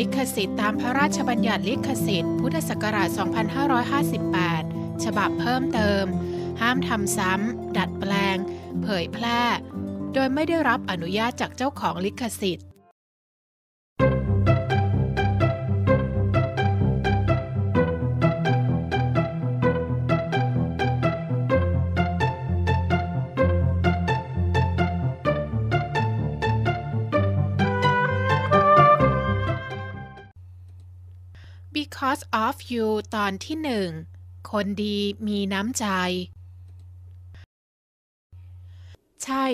ลิขสิทธิ์ตามพระราชบัญญัติลิขสิทธิ์ พุทธศักราช 2558 ฉบับเพิ่มเติม ห้ามทำซ้ำดัดแปลง เผยแพร่ โดยไม่ได้รับอนุญาตจากเจ้าของลิขสิทธิ์ Because of You ตอนที่หนึ่ง คนดีมีน้ำใจ ใช่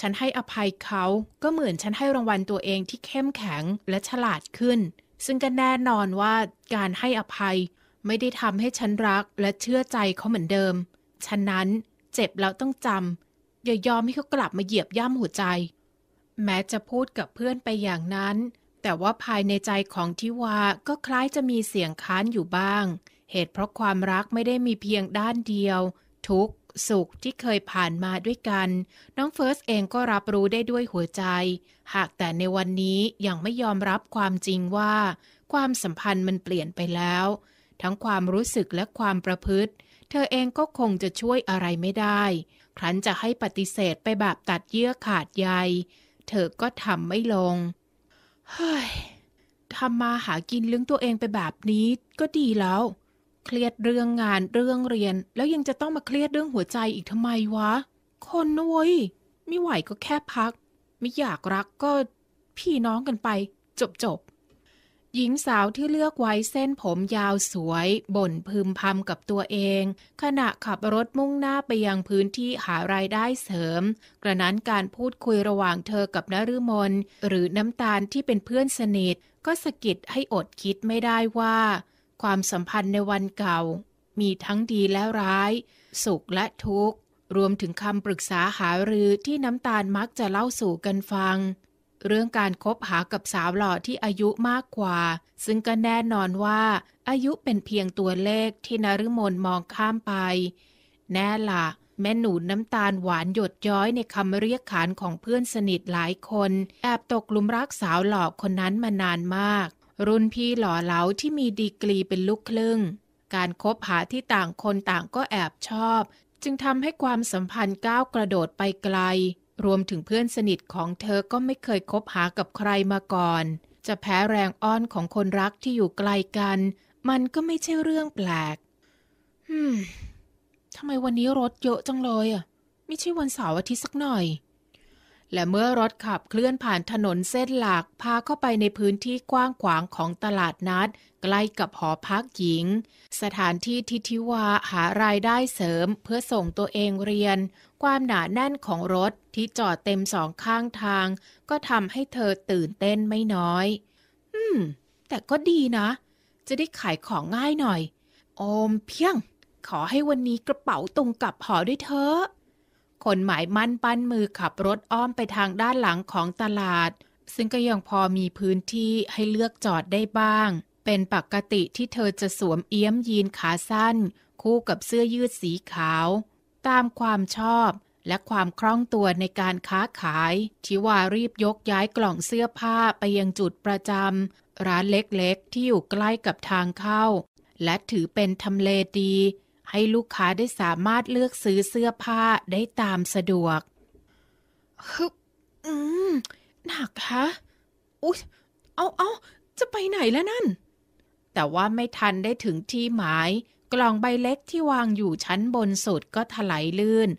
ฉันให้อภัยเขาก็เหมือนฉันให้รางวัลตัวเองที่เข้มแข็งและฉลาดขึ้น ซึ่งก็แน่นอนว่าการให้อภัยไม่ได้ทำให้ฉันรักและเชื่อใจเขาเหมือนเดิมฉะนั้นเจ็บแล้วต้องจำอย่ายอมให้เขากลับมาเหยียบย่ำหัวใจ แม้จะพูดกับเพื่อนไปอย่างนั้นแต่ว่าภายในใจของทิวาก็คล้ายจะมีเสียงค้านอยู่บ้าง เหตุเพราะความรักไม่ได้มีเพียงด้านเดียว ทุกสุขที่เคยผ่านมาด้วยกัน น้องเฟิร์สเองก็รับรู้ได้ด้วยหัวใจ หากแต่ในวันนี้ยังไม่ยอมรับความจริงว่า ความสัมพันธ์มันเปลี่ยนไปแล้ว ทั้งความรู้สึกและความประพฤติ เธอเองก็คงจะช่วยอะไรไม่ได้ ครั้นจะให้ปฏิเสธไปแบบตัดเยื่อขาดใยเธอก็ทำไม่ลงเฮ้ย ทำมาหากินเลี้ยงตัวเองไปแบบนี้ก็ดีแล้ว เครียดเรื่องงานเรื่องเรียน แล้วยังจะต้องมาเครียดเรื่องหัวใจอีกทำไมวะ คนนะเว้ยไม่ไหวก็แค่พัก ไม่อยากรักก็พี่น้องกันไปจบจบหญิงสาวที่เลือกไว้เส้นผมยาวสวย บ่นพึมพำกับตัวเอง ขณะขับรถมุ่งหน้าไปยังพื้นที่หารายได้เสริม กระนั้นการพูดคุยระหว่างเธอกับนรุมลหรือน้ำตาลที่เป็นเพื่อนสนิทก็สะกิดให้อดคิดไม่ได้ว่า ความสัมพันธ์ในวันเก่า มีทั้งดีและร้าย สุขและทุกข์ รวมถึงคำปรึกษาหารือที่น้ำตาลมักจะเล่าสู่กันฟังเรื่องการครบหากับสาวหล่อที่อายุมากกว่า ซึ่งก็แน่นอนว่า อายุเป็นเพียงตัวเลขที่นรุมนมองข้ามไป แน่ละ่ะ แม่หนูน้ำตาลหวานหยดย้อยในคำเรียกขานของเพื่อนสนิทหลายคน แอบตกลุมรักสาวหล่อคนนั้นมานานมาก รุ่นพี่หล่อเหลาที่มีดีกรีเป็นลูกครึ่ง การครบหาที่ต่างคนต่างก็แอบชอบ จึงทำให้ความสัมพันธ์ก้าวกระโดดไปไกลรวมถึงเพื่อนสนิทของเธอก็ไม่เคยคบหากับใครมาก่อน จะแพ้แรงอ้อนของคนรักที่อยู่ไกลกัน มันก็ไม่ใช่เรื่องแปลกฮึมทำไมวันนี้รถเยอะจังเลยอ่ะ ไม่ใช่วันเสาร์อาทิตย์สักหน่อย และเมื่อรถขับเคลื่อนผ่านถนนเส้นหลักพาเข้าไปในพื้นที่กว้างขวางของตลาดนัดใกล้กับหอพักหญิง สถานที่ทิทิวาหารายได้เสริมเพื่อส่งตัวเองเรียนความหนาแน่นของรถที่จอดเต็มสองข้างทาง ก็ทำให้เธอตื่นเต้นไม่น้อย อืม แต่ก็ดีนะ จะได้ขายของง่ายหน่อย โอมเพียง ขอให้วันนี้กระเป๋าตรงกลับหอด้วยเถอะคนหมายมั่นปั้นมือขับรถอ้อมไปทางด้านหลังของตลาด ซึ่งก็ยังพอมีพื้นที่ให้เลือกจอดได้บ้าง เป็นปกติที่เธอจะสวมเอี้ยมยีนขาสั้น คู่กับเสื้อยืดสีขาวตามความชอบและความคล่องตัวในการค้าขายทิวารีบยกย้ายกล่องเสื้อผ้าไปยังจุดประจำ ร้านเล็กๆ ที่อยู่ใกล้กับทางเข้า และถือเป็นทำเลดี ให้ลูกค้าได้สามารถเลือกซื้อเสื้อผ้าได้ตามสะดวกฮึอืมหนักฮะอุ๊ย เอาเอาจะไปไหนแล้วนั่น แต่ว่าไม่ทันได้ถึงที่หมายกล่องใบเล็กที่วางอยู่ชั้นบนสุดก็ถลายลื่น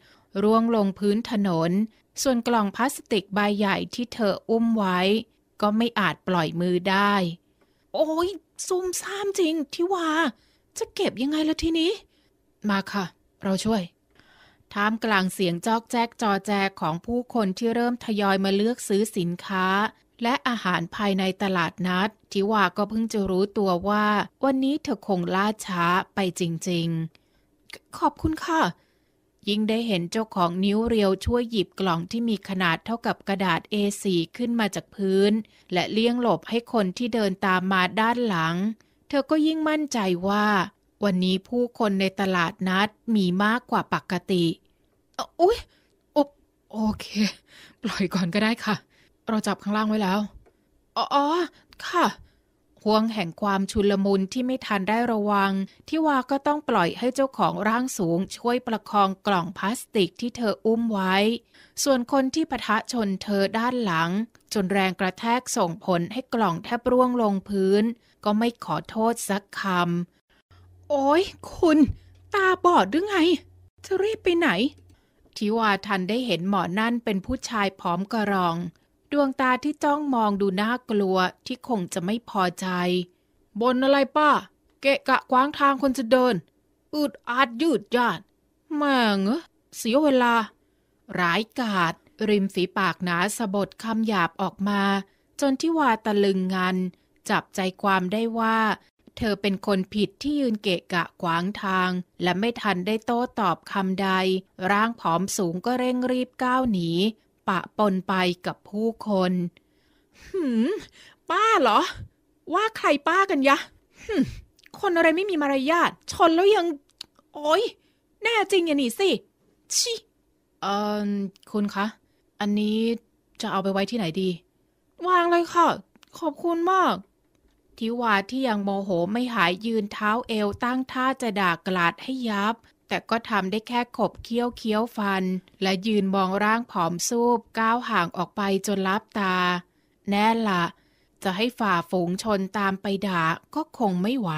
ร่วงลงพื้นถนน ส่วนกล่องพลาสติกใบใหญ่ที่เธออุ้มไว้ ก็ไม่อาจปล่อยมือได้ โอ้ยซุ่มซ่ามจริงทิวา จะเก็บยังไงล่ะทีนี้ มาค่ะ เราช่วยท่ามกลางเสียงจอกแจ๊กจอแจกของผู้คนที่เริ่มทยอยมาเลือกซื้อสินค้าและอาหารภายในตลาดนัดทิวาก็เพิ่งจะรู้ตัวว่าวันนี้เธอคงล่าช้าไปจริงๆ ขอบคุณค่ะ ยิ่งได้เห็นเจ้าของนิ้วเรียวช่วยหยิบกล่องที่มีขนาดเท่ากับกระดาษ A4 ขึ้นมาจากพื้น และเลี้ยงหลบให้คนที่เดินตามมาด้านหลัง เธอก็ยิ่งมั่นใจว่าวันนี้ผู้คนในตลาดนัดมีมากกว่าปกติอุ๊ยโอเค ปล่อยก่อนก็ได้ค่ะเราจับข้างล่างไว้แล้ว อ๋อ ค่ะห่วงแห่งความชุลมุนที่ไม่ทันได้ระวัง ที่วาก็ต้องปล่อยให้เจ้าของร่างสูง ช่วยประคองกล่องพลาสติกที่เธออุ้มไว้ ส่วนคนที่ปะทะชนเธอด้านหลัง จนแรงกระแทกส่งผลให้กล่องแทบร่วงลงพื้น ก็ไม่ขอโทษสักคำ โอ้ยคุณ ตาบอดหรือไง จะรีบไปไหน ทิวาทันได้เห็นหมอนั่นเป็นผู้ชายผอมกระรองดวงตาที่จ้องมองดูน่ากลัวที่คงจะไม่พอใจ บนอะไรป้าเกะกะกว้างทางคนจะเดินอุดอัดยืดยาดแม่งเสียเวลา ร้ายกาดริมฝีปากหนาสะบดคำหยาบออกมา จนที่วาตะลึงงนัน จับใจความได้ว่า เธอเป็นคนผิดที่ยืนเกะกะขวางทาง และไม่ทันได้โต้ตอบคำใด ร่างผอมสูงก็เร่งรีบก้าวหนีปะปนไปกับผู้คน หืม ป้าเหรอ ว่าใครป้ากันยะหืม คนอะไรไม่มีมารยาท ชนแล้วยัง โอ้ยแน่จริงอย่าหนีสิชิเอ่อ คุณคะ อันนี้จะเอาไปไว้ที่ไหนดี วางเลยค่ะ ขอบคุณมาก ทิวาที่ยังโมโหไม่หายยืนเท้าเอวตั้งท่าจะด่ากลาดให้ยับแต่ก็ทำได้แค่ขบเคี้ยวเคี้ยวฟัน และยืนมองร่างผอมซูบ ก้าวห่างออกไปจนลับตา แน่ละจะให้ฝ่าฝูงชนตามไปด่า ก็คงไม่ไหว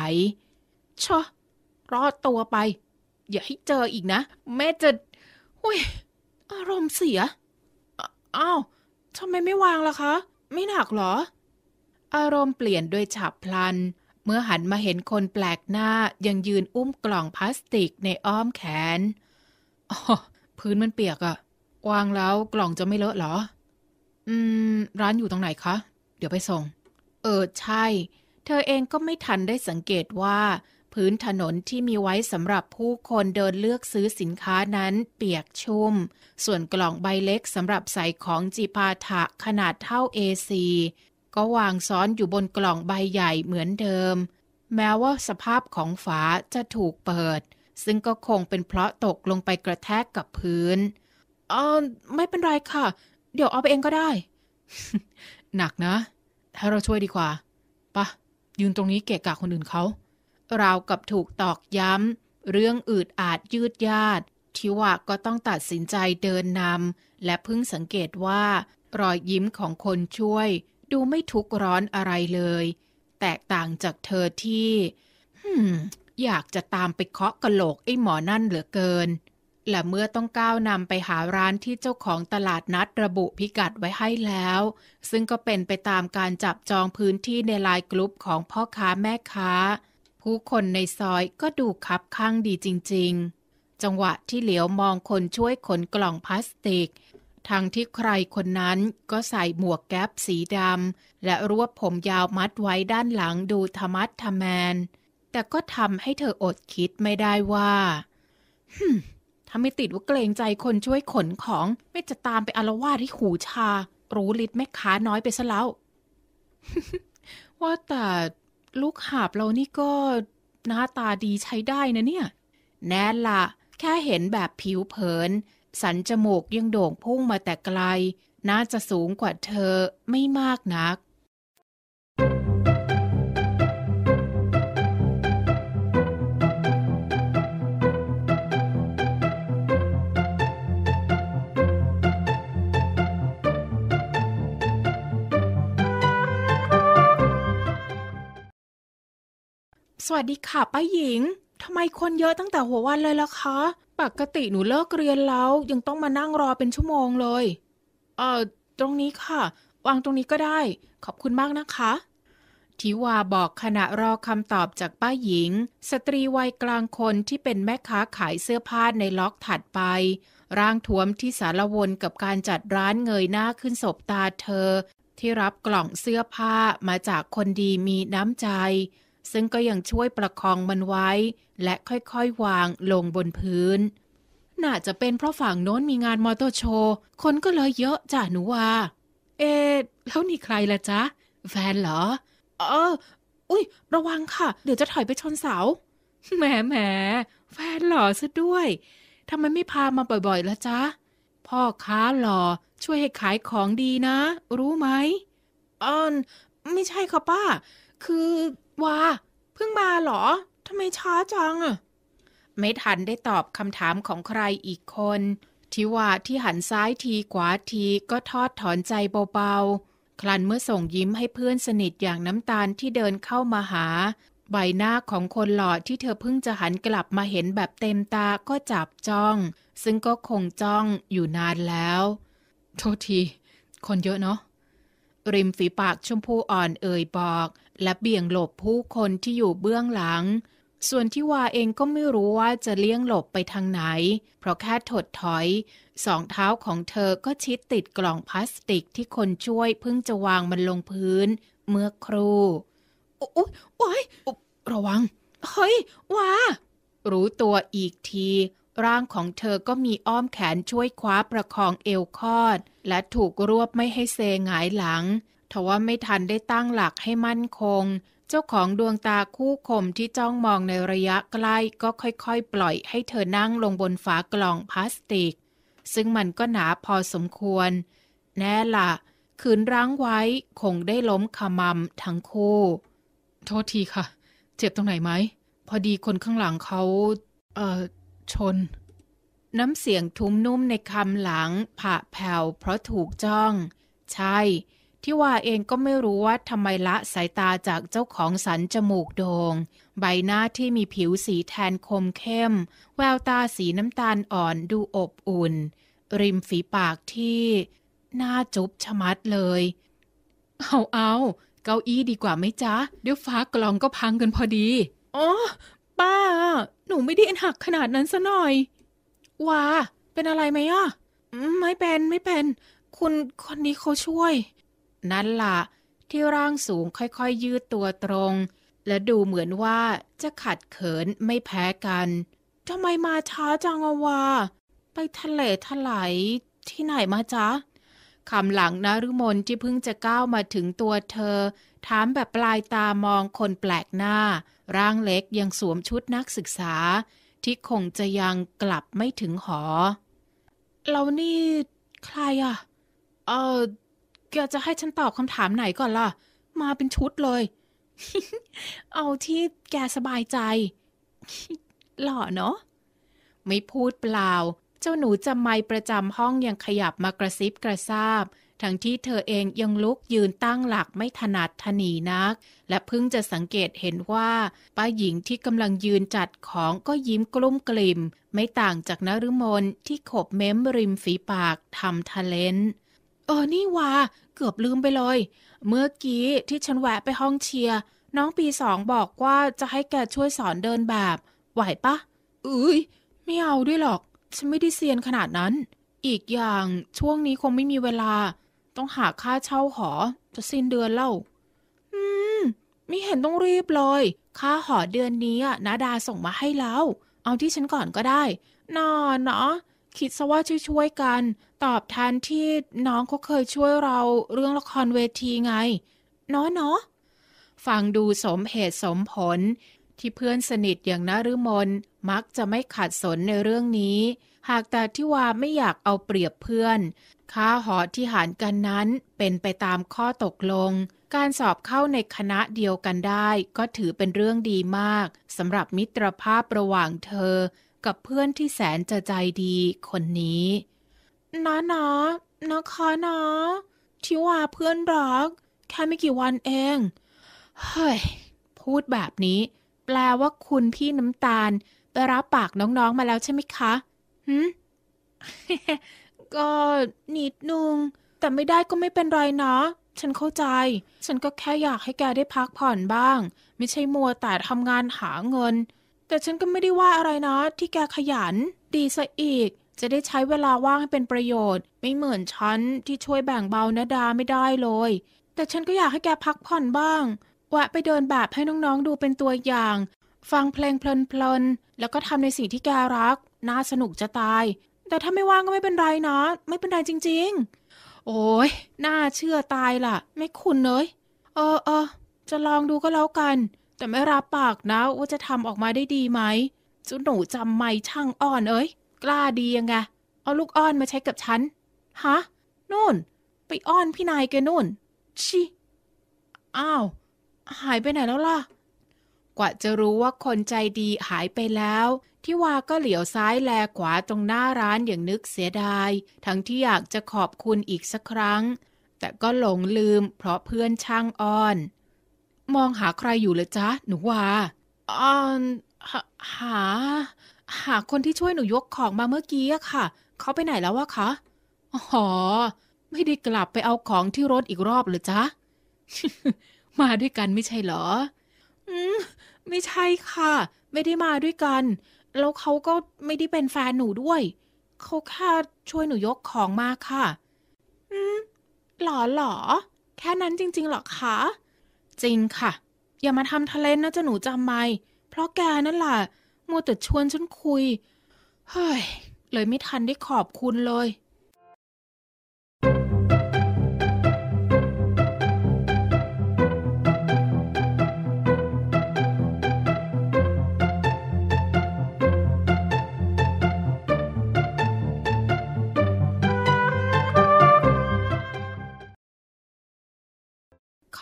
ชอรอดตัวไป อย่าให้เจออีกนะแม่จะหุยอารมณ์เสีย อ้าวทำไมไม่วางล่ะคะ ไม่หนักหรอ อารมณ์เปลี่ยนโดยฉับพลันเมื่อหันมาเห็นคนแปลกหน้ายังยืนอุ้มกล่องพลาสติกในอ้อมแขนอ๋อพื้นมันเปียกอะวางแล้วกล่องจะไม่เลอะหรอ อืม ร้านอยู่ตรงไหนคะ เดี๋ยวไปส่ง เออ ใช่ เธอเองก็ไม่ทันได้สังเกตว่า พื้นถนนที่มีไว้สำหรับผู้คนเดินเลือกซื้อสินค้านั้นเปียกชุ่ม ส่วนกล่องใบเล็กสำหรับใส่ของจีปาถะขนาดเท่า A4 ก็วางซ้อนอยู่บนกล่องใบใหญ่เหมือนเดิม แม้ว่าสภาพของฝาจะถูกเปิด ซึ่งก็คงเป็นเพราะตกลงไปกระแทกกับพื้นเออไม่เป็นไรค่ะ เดี๋ยวเอาไปเองก็ได้ หนักนะ ถ้าเราช่วยดีกว่า ปะ ยืนตรงนี้เกะกะคนอื่นเขาราวกับถูกตอกย้ำ เรื่องอืดอาดยืดยาดทิวะก็ต้องตัดสินใจเดินนำและเพิ่งสังเกตว่ารอยยิ้มของคนช่วยดูไม่ทุกข์ร้อนอะไรเลย แตกต่างจากเธอที่อยากจะตามไปเคาะกระโหลกไอ้หมอนั่นเหลือเกิน และเมื่อต้องก้าวนำไปหาร้านที่เจ้าของตลาดนัดระบุพิกัดไว้ให้แล้ว ซึ่งก็เป็นไปตามการจับจองพื้นที่ในลายกลุ่มของพ่อค้าแม่ค้า ผู้คนในซอยก็ดูคับข้างดีจริง ๆ จังหวะที่เหลียวมองคนช่วยขนกล่องพลาสติกทั้งที่ใครคนนั้นก็ใส่หมวกแก๊ปสีดำและรวบผมยาวมัดไว้ด้านหลังดูธรรมัดธแมน แต่ก็ทำให้เธออดคิดไม่ได้ว่าฮถ้าไม่ติดว่าเกรงใจคนช่วยขนของ ไม่จะตามไปอารวาสที่หูชา รู้ลิดแม่ค้าน้อยไปซะแล้วว่าแต่ลูกหาบเรานี่ก็หน้าตาดีใช้ได้นะเนี่ย แน่ละแค่เห็นแบบผิวเผินสันจมูกยังโด่งพุ่งมาแต่ไกล น่าจะสูงกว่าเธอไม่มากนัก สวัสดีค่ะป้าหญิง ทำไมคนเยอะตั้งแต่หัววันเลยล่ะคะปกติหนูเลิกเรียนแล้วยังต้องมานั่งรอเป็นชั่วโมงเลย เอ่อ ตรงนี้ค่ะ วางตรงนี้ก็ได้ ขอบคุณมากนะคะ ทิวาบอกขณะรอคำตอบจากป้าหญิง สตรีวัยกลางคนที่เป็นแม่ค้าขายเสื้อผ้าในล็อกถัดไป ร่างทวมที่สารวนกับการจัดร้านเงยหน้าขึ้นศบตาเธอ ที่รับกล่องเสื้อผ้ามาจากคนดีมีน้ำใจซึ่งก็ยังช่วยประคองมันไว้ และค่อยๆวางลงบนพื้น น่าจะเป็นเพราะฝั่งโน้นมีงานมอเตอร์โชว์ คนก็เลยเยอะจ้ะหนูว่า เอ๊แล้วนี่ใครล่ะจ๊ะ แฟนเหรอเอออุ้ยระวังค่ะ เดี๋ยวจะถอยไปชนเสา แหมแหมแฟนหล่อซะด้วย ทำไมไม่พามาบ่อยๆล่ะจ๊ะ พ่อค้าหล่อช่วยให้ขายของดีนะ รู้ไหมอ๋อไม่ใช่ค่ะป้า คือว้า เพิ่งมาเหรอ ทำไมช้าจังอะไม่ทันได้ตอบคำถามของใครอีกคนทิวาที่หันซ้ายทีขวาทีก็ทอดถอนใจเบาๆ คลันเมื่อส่งยิ้มให้เพื่อนสนิทอย่างน้ำตาลที่เดินเข้ามาหา ใบหน้าของคนหล่อที่เธอเพิ่งจะหันกลับมาเห็นแบบเต็มตาก็จับจ้อง ซึ่งก็คงจ้องอยู่นานแล้ว โทษที คนเยอะเนาะริมฝีปากชมพูอ่อนเอ่ยบอก และเบี่ยงหลบผู้คนที่อยู่เบื้องหลัง ส่วนที่วาเองก็ไม่รู้ว่าจะเลี้ยงหลบไปทางไหน เพราะแค่ถดถอย สองเท้าของเธอก็ชิดติดกล่องพลาสติกที่คนช่วยเพิ่งจะวางมันลงพื้นเมื่อครูโอ้ยวายระวังเฮ้ยวารู้ตัวอีกทีร่างของเธอก็มีอ้อมแขนช่วยคว้าประคองเอวคอด และถูกรวบไม่ให้เซงายหลังทว่าไม่ทันได้ตั้งหลักให้มั่นคง เจ้าของดวงตาคู่คมที่จ้องมองในระยะใกล้ ก็ค่อยๆปล่อยให้เธอนั่งลงบนฝากล่องพลาสติก ซึ่งมันก็หนาพอสมควร แน่ละ่ะ ขืนรั้งไว้คงได้ล้มขมำทั้งคู่ โทษทีค่ะ เจ็บตรงไหนไหม พอดีคนข้างหลังเขา เอ่อชน น้ำเสียงทุ้มนุ่มในคำหลังผะแผ่วเพราะถูกจ้อง ใช่ ที่ว่าเองก็ไม่รู้ว่าทำไมละสายตาจากเจ้าของสันจมูกโดง่งใบหน้าที่มีผิวสีแทนคมเข้ม แววตาสีน้ำตาลอ่อนดูอบอุ่น ริมฝีปากที่หน้าจุบชะมัดเลย เอาเอา เก้าอี้ดีกว่าไหมจ๊ะ เดี๋ยวฟ้ากลองก็พังกันพอดีอ๋อป้า หนูไม่ได้เอ็นหักขนาดนั้นซะหน่อยว้าเป็นอะไรไหมอ่ะไม่เป็น ไม่เป็น คุณคนนี้เขาช่วย นั่นล่ะ ที่ร่างสูงค่อย ๆ ยืดตัวตรง และดูเหมือนว่าจะขัดเขินไม่แพ้กัน ทำไมมาช้าจังอวา ไปทะเลทลายที่ไหนมาจ๊ะคำหลังนารุมนที่เพิ่งจะก้าวมาถึงตัวเธอถามแบบปลายตามองคนแปลกหน้า ร่างเล็กยังสวมชุดนักศึกษา ที่คงจะยังกลับไม่ถึงหอ เรานี่ ใครอ่ะ เออแกจะให้ฉันตอบคำถามไหนก่อนล่ะ มาเป็นชุดเลย เอาที่แกสบายใจหล่อเนาะไม่พูดเปล่า เจ้าหนูจำไม่ประจำห้องยังขยับมากระซิบกระซาบทั้งที่เธอเองยังลุกยืนตั้งหลักไม่ถนัดทนีนัก และเพิ่งจะสังเกตเห็นว่า ป้าหญิงที่กำลังยืนจัดของก็ยิ้มกลุ้มกลิ่ม ไม่ต่างจากนฤมลที่ขบเม้มริมฝีปากทำทะเลนเออ นี่ว่าเกือบลืมไปเลย เมื่อกี้ที่ฉันแวะไปห้องเชียร์น้องปีสองบอกว่าจะให้แกช่วยสอนเดินแบบ ไหวปะอุ้ยไม่เอาด้วยหรอกฉันไม่ได้เซียนขนาดนั้น อีกอย่างช่วงนี้คงไม่มีเวลาต้องหาค่าเช่าหอ จะสิ้นเดือนเล่า อืม ไม่เห็นต้องรีบเลย ค่าหอเดือนนี้อะนาดาส่งมาให้แล้ว เอาที่ฉันก่อนก็ได้ นอนเนาะคิดซะว่าช่วยๆกัน ตอบแทนที่น้องเขาเคยช่วยเราเรื่องละครเวทีไงเนาะเนาะฟังดูสมเหตุสมผล ที่เพื่อนสนิทอย่างนฤมน มักจะไม่ขัดสนในเรื่องนี้ หากแต่ที่ว่าไม่อยากเอาเปรียบเพื่อนค่าหอที่หารกันนั้นเป็นไปตามข้อตกลง การสอบเข้าในคณะเดียวกันได้ ก็ถือเป็นเรื่องดีมากสำหรับมิตรภาพระหว่างเธอ กับเพื่อนที่แสนจะใจดีคนนี้นะนะนะคะนะทิวาเพื่อนรัก แค่ไม่กี่วันเอง เฮ้ย พูดแบบนี้ แปลว่าคุณพี่น้ำตาล ไปรับปากน้องๆมาแล้วใช่ไหมคะหึก็นิดนึงแต่ไม่ได้ก็ไม่เป็นไรนะฉันเข้าใจ ฉันก็แค่อยากให้แกได้พักผ่อนบ้าง ไม่ใช่มัวแต่ทำงานหาเงิน แต่ฉันก็ไม่ได้ว่าอะไรนะที่แกขยัน ดีซะอีก จะได้ใช้เวลาว่างให้เป็นประโยชน์ ไม่เหมือนฉันที่ช่วยแบ่งเบานดาไม่ได้เลย แต่ฉันก็อยากให้แกพักผ่อนบ้างแวะไปเดินแบบให้น้องๆดูเป็นตัวอย่าง ฟังเพลงเพลินๆแล้วก็ทำในสิ่งที่แกรักน่าสนุกจะตายแต่ถ้าไม่ว่างก็ไม่เป็นไรนะ ไม่เป็นไรจริงๆ โอ้ยน่าเชื่อตายล่ะ ไม่คุณเลยเออเออจะลองดูก็แล้วกัน แต่ไม่รับปากนะว่าจะทำออกมาได้ดีไหมจุหนูจำไม่ช่างอ่อนเอ้ยกล้าดียังไงเอาลูกอ้อนมาใช้กับฉันฮะนู่น ไปอ้อนพี่นายแกนู่นชิอ้าว หายไปไหนแล้วล่ะ กว่าจะรู้ว่าคนใจดีหายไปแล้วทิวาก็เหลียวซ้ายแล ขวาตรงหน้าร้านอย่างนึกเสียดาย ทั้งที่อยากจะขอบคุณอีกสักครั้ง แต่ก็หลงลืม เพราะเพื่อนช่างอ้อน มองหาใครอยู่เลยจ๊ะ หนูวาอ่นหา หาคนที่ช่วยหนูยกของมาเมื่อกี้อะค่ะเขาไปไหนแล้ววะคะอ๋อไม่ได้กลับไปเอาของที่รถอีกรอบหรือจ๊ะมาด้วยกันไม่ใช่เหรอ อืมไม่ใช่ค่ะ ไม่ได้มาด้วยกันแล้วเขาก็ไม่ได้เป็นแฟนหนูด้วย เขาแค่ช่วยหนูยกของมาค่ะ อืมหรอหรอ แค่นั้นจริงๆ หรอคะ จริงค่ะ อย่ามาทำทะเลนนะจะหนูจำไม่เพราะแกนั่นแหละมัวแต่ชวนฉันคุย เฮ้ย เลยไม่ทันได้ขอบคุณเลย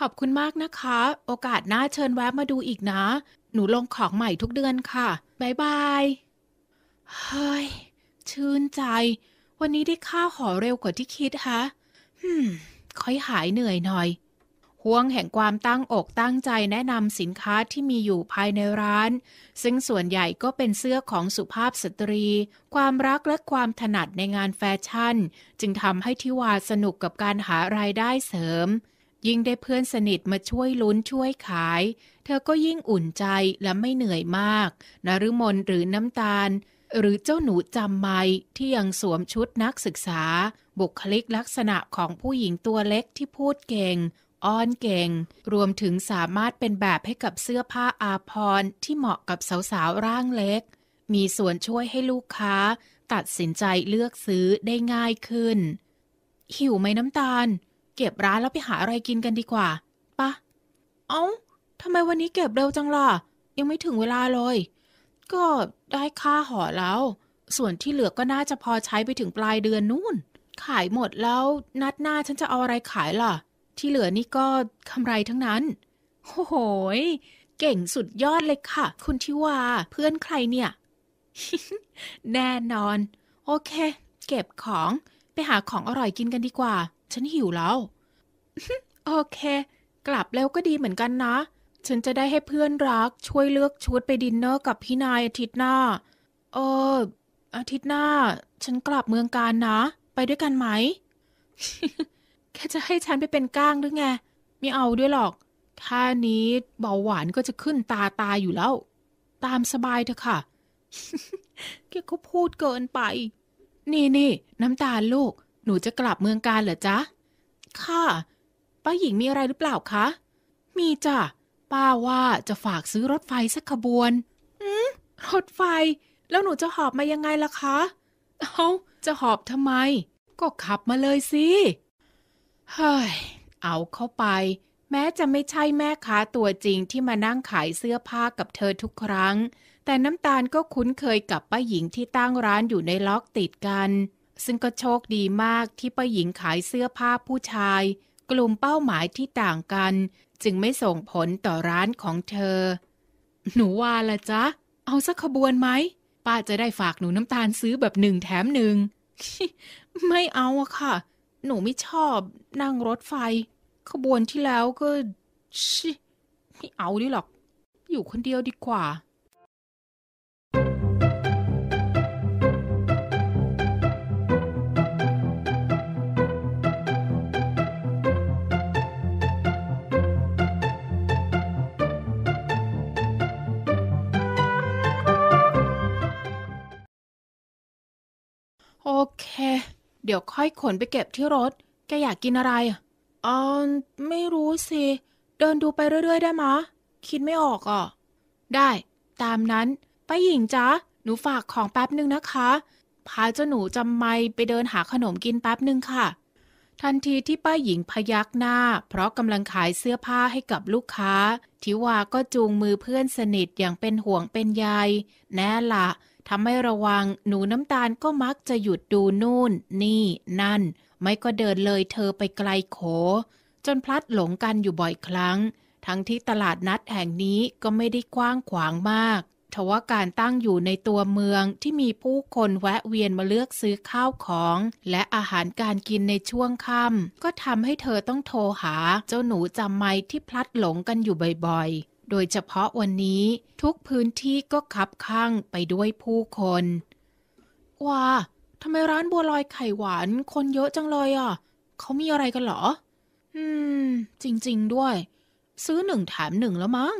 อบคุณมากนะคะ โอกาสหน้าเชิญแวะมาดูอีกนะ หนูลงของใหม่ทุกเดือนค่ะบายบาย เฮ้ย ชื่นใจ วันนี้ได้ข้าวห่อเร็วกว่าที่คิดฮะฮึมค่อยหายเหนื่อยหน่อยห่วงแห่งความตั้งอกตั้งใจแนะนำสินค้าที่มีอยู่ภายในร้าน ซึ่งส่วนใหญ่ก็เป็นเสื้อของสุภาพสตรี ความรักและความถนัดในงานแฟชั่น จึงทำให้ทิวาสนุกกับการหารายได้เสริมยิ่งได้เพื่อนสนิทมาช่วยลุ้นช่วยขาย เธอก็ยิ่งอุ่นใจและไม่เหนื่อยมาก นรุมนหรือน้ำตาล หรือเจ้าหนูจำไม่ที่ยังสวมชุดนักศึกษาบุคลิกลักษณะของผู้หญิงตัวเล็กที่พูดเก่ง อ้อนเก่งรวมถึงสามารถเป็นแบบให้กับเสื้อผ้าอาพรที่เหมาะกับสาวๆ ร่างเล็ก มีส่วนช่วยให้ลูกค้า ตัดสินใจเลือกซื้อได้ง่ายขึ้น หิวไหมน้ำตาลเก็บร้านแล้วไปหาอะไรกินกันดีกว่าปะเอา้าทำไมวันนี้เก็บเร็วจังล่ะยังไม่ถึงเวลาเลย ก็ได้ค่าหอแล้ว ส่วนที่เหลือก็น่าจะพอใช้ไปถึงปลายเดือนนู่น ขายหมดแล้วนัดหน้าฉันจะเอาอะไรขายล่ะ ที่เหลือนี่ก็กำไรทั้งนั้นโอ้โหเก่งสุดยอดเลยค่ะ คุณทิวาเพื่อนใครเนี่ยแน่นอน โอเค เก็บของไปหาของอร่อยกินกันดีกว่าฉันหิวแล้ว โอเค กลับแล้วก็ดีเหมือนกันนะฉันจะได้ให้เพื่อนรัก ช่วยเลือกชุดไปดินเนอร์กับพี่นายอาทิตย์หน้า เออ อาทิตย์หน้า ฉันกลับเมืองการนะ ไปด้วยกันไหม แค่จะให้ฉันไปเป็นก้างหรือไงไม่เอาด้วยหรอกท่านี้เบาหวานก็จะขึ้นตาตาอยู่แล้ว ตามสบายเถอะค่ะแกก็พูดเกินไป นี่นี่ น้ำตาลลูกหนูจะกลับเมืองการเหรอจ๊ะ ค่ะ ป้าหญิงมีอะไรหรือเปล่าคะ มีจ้ะ ป้าว่าจะฝากซื้อรถไฟสักขบวนอืมรถไฟ แล้วหนูจะหอบมายังไงล่ะคะ เอาจะหอบทำไม ก็ขับมาเลยสิ เฮ้ย เอาเข้าไป แม้จะไม่ใช่แม่ค้าตัวจริงที่มานั่งขายเสื้อผ้ากับเธอทุกครั้ง แต่น้ำตาลก็คุ้นเคยกับป้าหญิงที่ตั้งร้านอยู่ในล็อกติดกันซึ่งก็โชคดีมากที่ป้าหญิงขายเสื้อผ้าผู้ชาย กลุ่มเป้าหมายที่ต่างกัน จึงไม่ส่งผลต่อร้านของเธอ หนูว่าละจ๊ะ เอาสักขบวนไหมป้าจะได้ฝากหนูน้ำตาลซื้อแบบหนึ่งแถมหนึ่งไม่เอาอะค่ะ หนูไม่ชอบ นั่งรถไฟ ขบวนที่แล้วก็ ชิ ไม่เอาดิหรอก อยู่คนเดียวดีกว่าโอเค เดี๋ยวค่อยขนไปเก็บที่รถ แกอยากกินอะไรอ๋อไม่รู้สิ เดินดูไปเรื่อย ๆได้ไหมคิดไม่ออกอ่ะ ได้ ตามนั้นป้าหญิงจ๊ะหนูฝากของแป๊บหนึ่งนะคะ พาเจ้าหนูจำไม่ไปเดินหาขนมกินแป๊บหนึ่งค่ะ ทันทีที่ป้าหญิงพยักหน้า เพราะกำลังขายเสื้อผ้าให้กับลูกค้า ทิวา ก็จูงมือเพื่อนสนิทอย่างเป็นห่วงเป็นใยแน่ละทำให้ระวังหนูน้ำตาลก็มักจะหยุดดูนู่น นี่นั่น ไม่ก็เดินเลยเธอไปไกลโขจนพลัดหลงกันอยู่บ่อยครั้ง ทั้งที่ตลาดนัดแห่งนี้ก็ไม่ได้กว้างขวางมาก ทว่าการตั้งอยู่ในตัวเมืองที่มีผู้คนแวะเวียนมาเลือกซื้อข้าวของ และอาหารการกินในช่วงค่ำก็ทำให้เธอต้องโทรหาเจ้าหนูจำไม่ที่พลัดหลงกันอยู่บ่อยๆโดยเฉพาะวันนี้ทุกพื้นที่ก็คับข้างไปด้วยผู้คนว้าทำไมร้านบัวลอยไข่หวานคนเยอะจังเลยอ่ะเขามีอะไรกันเหรอ อืม จริงๆด้วย ซื้อหนึ่งแถมหนึ่งแล้วมั้ง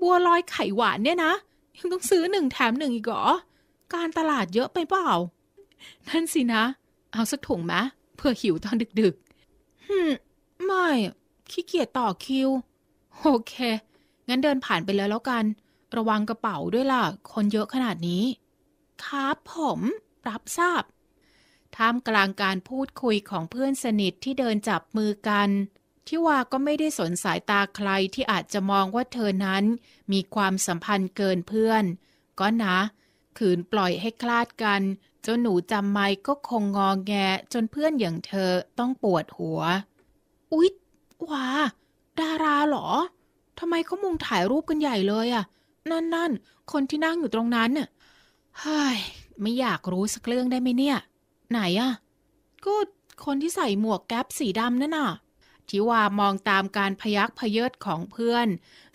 บัวลอยไข่หวานเนี่ยนะยังต้องซื้อหนึ่งแถมหนึ่งอีกเหรอ การตลาดเยอะไปเปล่า นั่นสินะ เอาสักถุงมะ เพื่อหิวตอนดึกๆึไม่ ขี้เกียจต่อคิวโอเค งั้นเดินผ่านไปแล้วแล้วกัน ระวังกระเป๋าด้วยล่ะ คนเยอะขนาดนี้ ครับผม รับทราบ ท่ามกลางการพูดคุยของเพื่อนสนิท ที่เดินจับมือกันทิวาก็ไม่ได้สนสายตาใครที่อาจจะมองว่าเธอนั้น มีความสัมพันธ์เกินเพื่อน ก็นะ ขืนปล่อยให้คลาดกัน เจ้าหนูจำไม่ก็คงงองแงจนเพื่อนอย่างเธอต้องปวดหัว อุ๊ยว้าดาราเหรอ ทำไมเขามุงถ่ายรูปกันใหญ่เลยอะนั่นนั่นคนที่นั่งอยู่ตรงนั้นน่ะเฮ้ยไม่อยากรู้สักเรื่องได้ไหมเนี่ย ไหนอะก็คนที่ใส่หมวกแก๊ปสีดำนั่นน่ะ ทิวา มองตามการพยักพเยิดของเพื่อน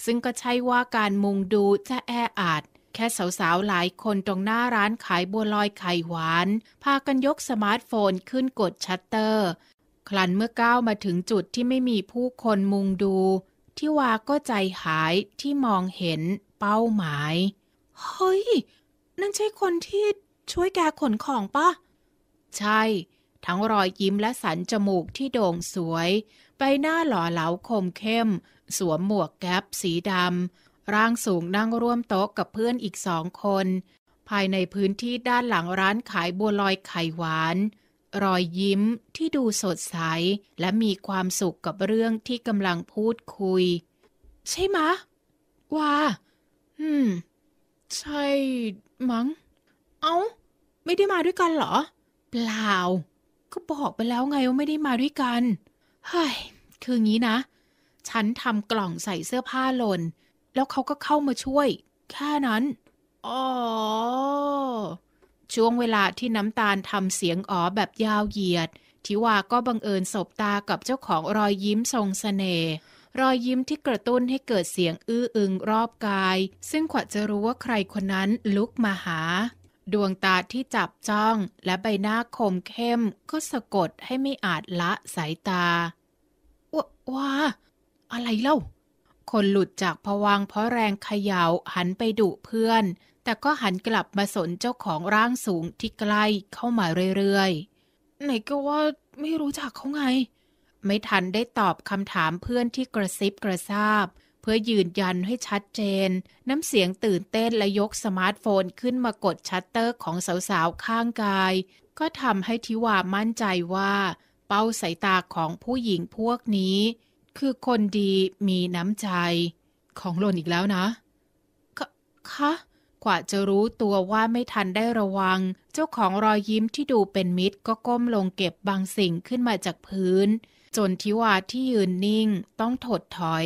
ซึ่งก็ใช่ว่าการมุงดูจะแออาดแค่สาว ๆ หลายคนตรงหน้าร้านขายบัวลอยไข่หวาน พากันยกสมาร์ทโฟนขึ้นกดชัตเตอร์คลันเมื่อก้าวมาถึงจุดที่ไม่มีผู้คนมุงดู ที่วาก็ใจหายที่มองเห็นเป้าหมาย เฮ้ย นั่นใช่คนที่ช่วยแกขนของปะใช่ ทั้งรอยยิ้มและสันจมูกที่โด่งสวย ใบหน้าหล่อเหลาคมเข้ม สวมหมวกแก๊ปสีดำร่างสูงนั่งร่วมโต๊ะกับเพื่อนอีกสองคน ภายในพื้นที่ด้านหลังร้านขายบัวลอยไข่หวานรอยยิ้มที่ดูสดใส และมีความสุขกับเรื่องที่กำลังพูดคุย ใช่ไหมว่า อืม ใช่ มั้งเอา้า ไม่ได้มาด้วยกันเหรอ เปล่า ก็บอกไปแล้วไงว่าไม่ได้มาด้วยกันเฮ้ยคืองี้นะ ฉันทำกล่องใส่เสื้อผ้าหล่นแล้วเขาก็เข้ามาช่วยแค่นั้น อ๋อช่วงเวลาที่น้ำตาลทำเสียงอ๋อแบบยาวเหยียด ทิวา ก็บังเอิญสบตากับเจ้าของรอยยิ้มทรงสเสน่ห์รอยยิ้มที่กระตุ้นให้เกิดเสียงอื้ออึงรอบกาย ซึ่งขวัจะรู้ว่าใครคนนั้นลุกมาหา ดวงตาที่จับจ้องและใบหน้าคมเข้มก็สะกดให้ไม่อาจละสายตาว้าอะไรเล่าคนหลุดจากผวังเพราะแรงเขยา่าหันไปดุเพื่อนแต่ก็หันกลับมาสนเจ้าของร่างสูงที่ใกล้เข้ามาเรื่อยๆ ไหนก็ว่าไม่รู้จักเขาไง ไม่ทันได้ตอบคำถามเพื่อนที่กระซิบกระซาบ เพื่อยืนยันให้ชัดเจน น้ำเสียงตื่นเต้นและยกสมาร์ทโฟนขึ้นมากดชัตเตอร์ของสาวๆ ข้างกาย ก็ทำให้ทิวามั่นใจว่า เป้าสายตาของผู้หญิงพวกนี้ คือคนดีมีน้ำใจ ของหล่นอีกแล้วนะ คะคะกว่าจะรู้ตัวว่าไม่ทันได้ระวัง เจ้าของรอยยิ้มที่ดูเป็นมิตรก็ก้มลงเก็บบางสิ่งขึ้นมาจากพื้น จนทิวาที่ยืนนิ่งต้องถดถอย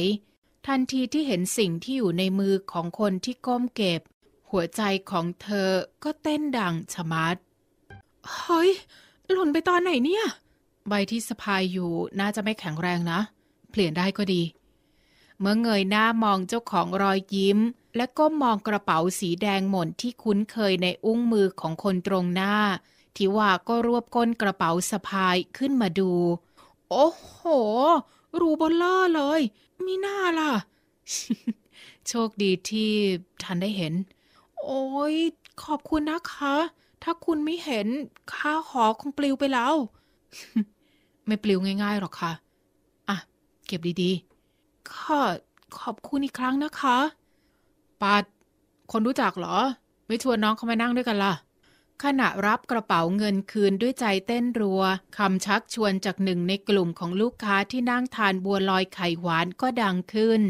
ทันทีที่เห็นสิ่งที่อยู่ในมือของคนที่ก้มเก็บ หัวใจของเธอก็เต้นดังชะมัดเฮ้ย หล่นไปตอนไหนเนี่ย ใบที่สะพายอยู่น่าจะไม่แข็งแรงนะ เปลี่ยนได้ก็ดี เมื่อเงยหน้ามองเจ้าของรอยยิ้มและก้มมองกระเป๋าสีแดงหม่นที่คุ้นเคยในอุ้งมือของคนตรงหน้าทิวาก็รวบก้นกระเป๋าสะพายขึ้นมาดู โอ้โห รูบอลเลอร์เลย มีหน้าล่ะ โชคดีที่ทันได้เห็น โอ้ย ขอบคุณนะคะ ถ้าคุณไม่เห็นข้าหอคงปลิวไปแล้ว ไม่ปลิวง่ายๆหรอกคะ่ะอ่ะ เก็บดีๆค่ะขอบคุณอีกครั้งนะคะปาด คนรู้จักเหรอ ไม่ชวนน้องเขามานั่งด้วยกันล่ะ ขณะรับกระเป๋าเงินคืนด้วยใจเต้นรัว คำชักชวนจากหนึ่งในกลุ่มของลูกค้าที่นั่งทานบัวลอยไข่หวานก็ดังขึ้น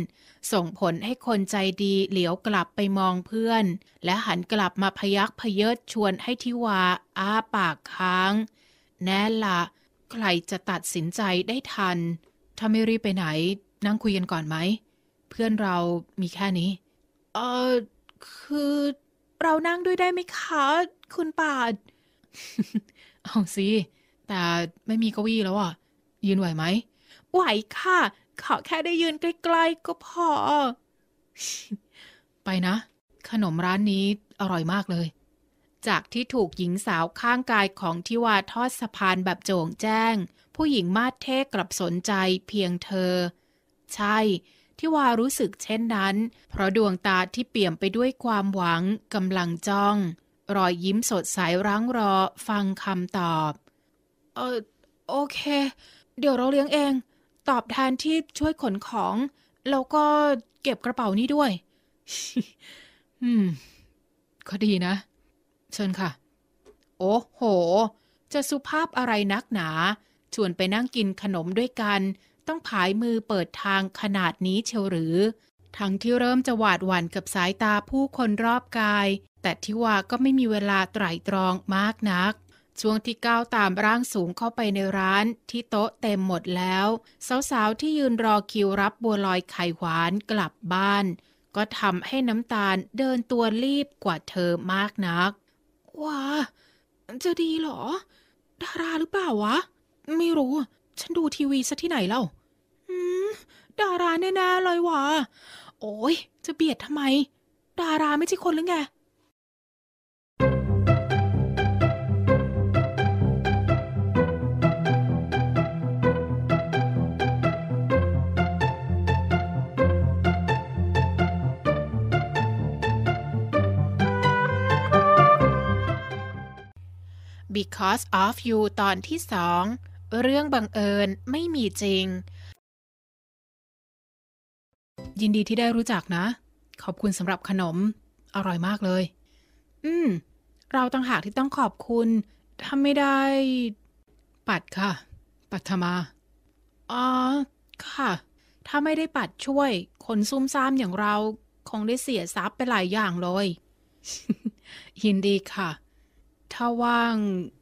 ส่งผลให้คนใจดีเหลียวกลับไปมองเพื่อน และหันกลับมาพยักพเยิดชวนให้ทิวาอ้าปากค้าง แน่ละใครจะตัดสินใจได้ทัน ถ้าไม่รีบไปไหน นั่งคุยกันก่อนไหม เพื่อนเรามีแค่นี้เอ่อคือเรานั่งด้วยได้ไหมคะ คุณป่าดเอาสิแต่ไม่มีเก้าอี้แล้วอ่ะ ยืนไหวไหมไหวค่ะ ขอแค่ได้ยืนใกล้ๆก็พอ ไปนะ ขนมร้านนี้อร่อยมากเลย จากที่ถูกหญิงสาวข้างกายของทิวาทอดสะพานแบบโจ่งแจ้ง ผู้หญิงมาดเทกกลับสนใจเพียงเธอ ใช่ทิวารู้สึกเช่นนั้น เพราะดวงตาที่เปี่ยมไปด้วยความหวัง กำลังจ้อง รอยยิ้มสดใสร้างรอ ฟังคำตอบ เออ โอเค เดี๋ยวเราเลี้ยงเอง ตอบแทนที่ช่วยขนของ แล้วก็เก็บกระเป๋านี้ด้วย อืม ก็ดีนะ เชิญค่ะ โอ้โห จะสุภาพอะไรนักหนา ชวนไปนั่งกินขนมด้วยกันต้องผายมือเปิดทางขนาดนี้เชียวหรือ ทั้งที่เริ่มจะหวาดหวั่นกับสายตาผู้คนรอบกาย แต่ทิวาก็ไม่มีเวลาไตร่ตรองมากนัก ช่วงที่ก้าวตามร่างสูงเข้าไปในร้านที่โต๊ะเต็มหมดแล้ว สาวๆ ที่ยืนรอคิวรับบัวลอยไข่หวานกลับบ้าน ก็ทำให้น้ำตาลเดินตัวรีบกว่าเธอมากนักว้าจะดีเหรอ ดาราหรือเปล่าวะ ไม่รู้ ฉันดูทีวีซะที่ไหนเล่าดาราแน่ๆเลยว่ะโอ้ย จะเบียดทำไม ดาราไม่ใช่คนหรือไง Because of You ตอนที่สอง เรื่องบังเอิญไม่มีจริงยินดีที่ได้รู้จักนะ ขอบคุณสำหรับขนม อร่อยมากเลย อืมเราต่างหากที่ต้องขอบคุณทำไม่ได้ ปัดค่ะ ปัทมาอ๋อค่ะ ถ้าไม่ได้ปัดช่วย คนซุ่มซ่ามอย่างเรา คงได้เสียทรัพย์ไปหลายอย่างเลย ยินดีค่ะ ถ้าว่าง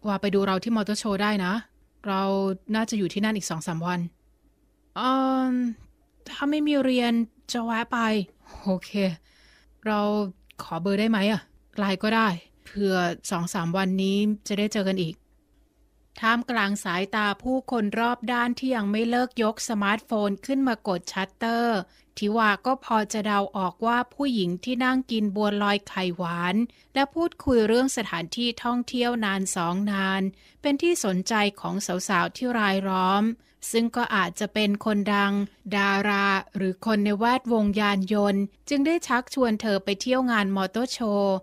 ว่าไปดูเราที่มอเตอร์โชว์ได้นะ เรา น่าจะอยู่ที่นั่นอีกสองสามวันออถ้าไม่มีเรียนจะแวะไป โอเค เราขอเบอร์ได้ไหมอะไลน์ก็ได้เผื่อสองสามวันนี้จะได้เจอกันอีกท่ามกลางสายตาผู้คนรอบด้านที่ยังไม่เลิกยกสมาร์ทโฟนขึ้นมากดชัตเตอร์ทิวาก็พอจะเดาออกว่าผู้หญิงที่นั่งกินบัวลอยไข่หวาน และพูดคุยเรื่องสถานที่ท่องเที่ยวนานสองนาน เป็นที่สนใจของสาวๆที่รายล้อมซึ่งก็อาจจะเป็นคนดัง ดารา หรือคนในแวดวงยานยนต์ จึงได้ชักชวนเธอไปเที่ยวงานมอเตอร์โชว์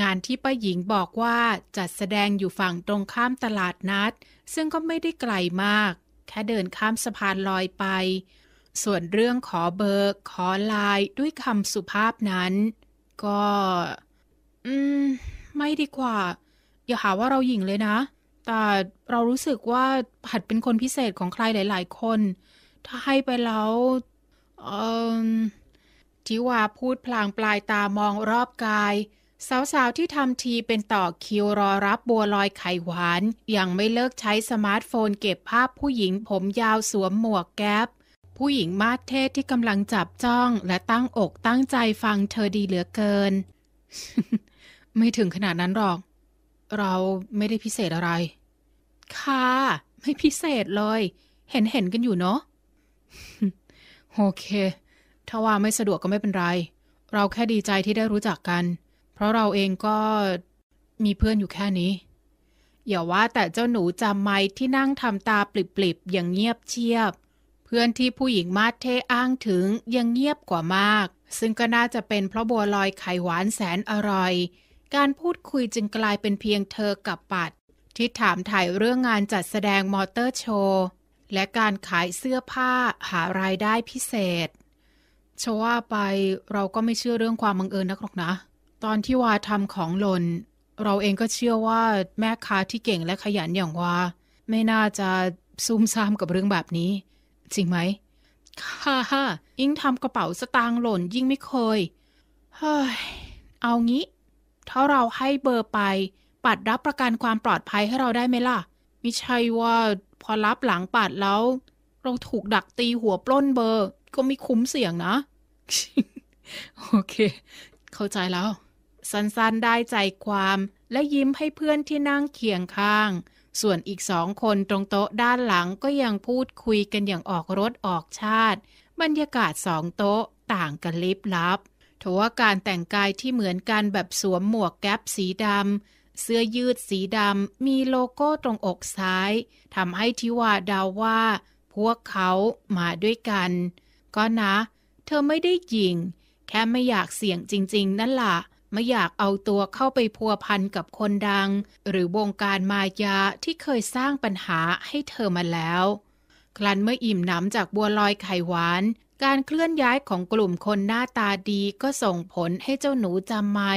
งานที่ป้าหญิงบอกว่าจัดแสดงอยู่ฝั่งตรงข้ามตลาดนัด ซึ่งก็ไม่ได้ไกลมาก แค่เดินข้ามสะพานลอยไป ส่วนเรื่องขอเบอร์ขอไลน์ด้วยคำสุภาพนั้น ก็ อืม ไม่ดีกว่า อย่าหาว่าเราหญิงเลยนะแต่เรารู้สึกว่าหัดเป็นคนพิเศษของใครหลาย ๆ คน ถ้าให้ไปแล้วจิวาพูดพลางปลายตามองรอบกาย สาว ๆ ที่ทำทีเป็นต่อคิวรอรับบัวลอยไข่หวาน ยังไม่เลิกใช้สมาร์ทโฟนเก็บภาพผู้หญิงผมยาวสวมหมวกแก๊ป ผู้หญิงมาสเทศที่กำลังจับจ้องและตั้งอกตั้งใจฟังเธอดีเหลือเกิน ไม่ถึงขนาดนั้นหรอกเราไม่ได้พิเศษอะไร ค่ะไม่พิเศษเลย เห็นเห็นกันอยู่เนาะโอเค ถ้าว่าไม่สะดวกก็ไม่เป็นไร เราแค่ดีใจที่ได้รู้จักกัน เพราะเราเองก็ มีเพื่อนอยู่แค่นี้ อย่าว่าแต่เจ้าหนูจำไม่ที่นั่งทำตาปลิบๆ อย่างเงียบเชียบ เพื่อนที่ผู้หญิงมาเทอ้างถึงยังเงียบกว่ามาก ซึ่งก็น่าจะเป็นเพราะบัวลอยไข่หวานแสนอร่อยการพูดคุยจึงกลายเป็นเพียงเธอกับปัด ที่ถามถ่ายเรื่องงานจัดแสดงมอเตอร์โชว์ และการขายเสื้อผ้าหารายได้พิเศษโชว่าไปเราก็ไม่เชื่อเรื่องความบังเอิญนักหรอกนะ ตอนที่วาทำของหล่น เราเองก็เชื่อว่าแม่ค้าที่เก่งและขยันอย่างวาไม่น่าจะซุ่มซ่ามกับเรื่องแบบนี้ จริงไหมค่ะฮะยิ่งทำกระเป๋าสตางค์หล่นยิ่งไม่เคยเฮ้ยเอางี้ถ้าเราให้เบอร์ไป ปัดรับประกันความปลอดภัยให้เราได้ไหมล่ะ มิใช่ว่าพอรับหลังปัดแล้วเราถูกดักตีหัวปล้นเบอร์ ก็ไม่คุ้มเสี่ยงนะ โอเค เข้าใจแล้ว สั้นๆ ได้ใจความและยิ้มให้เพื่อนที่นั่งเคียงข้าง ส่วนอีกสองคนตรงโต๊ะด้านหลังก็ยังพูดคุยกันอย่างออกรถออกชาติ บรรยากาศสองโต๊ะต่างกันลิบลับทว่าการแต่งกายที่เหมือนกันแบบสวมหมวกแก๊ปสีดำเสื้อยืดสีดำมีโลโก้ตรงอกซ้ายทำให้ทิวาเดาว่าพวกเขามาด้วยกัน ก็นะ เธอไม่ได้ยิงแค่ไม่อยากเสี่ยงจริง ๆ นั่นละ่ะ ไม่อยากเอาตัวเข้าไปพัวพันกับคนดัง หรือวงการมายาที่เคยสร้างปัญหาให้เธอมาแล้ว ครั้นเมื่ออิ่มหนำจากบัวลอยไข่หวานการเคลื่อนย้ายของกลุ่มคนหน้าตาดีก็ส่งผลให้เจ้าหนูจำไม่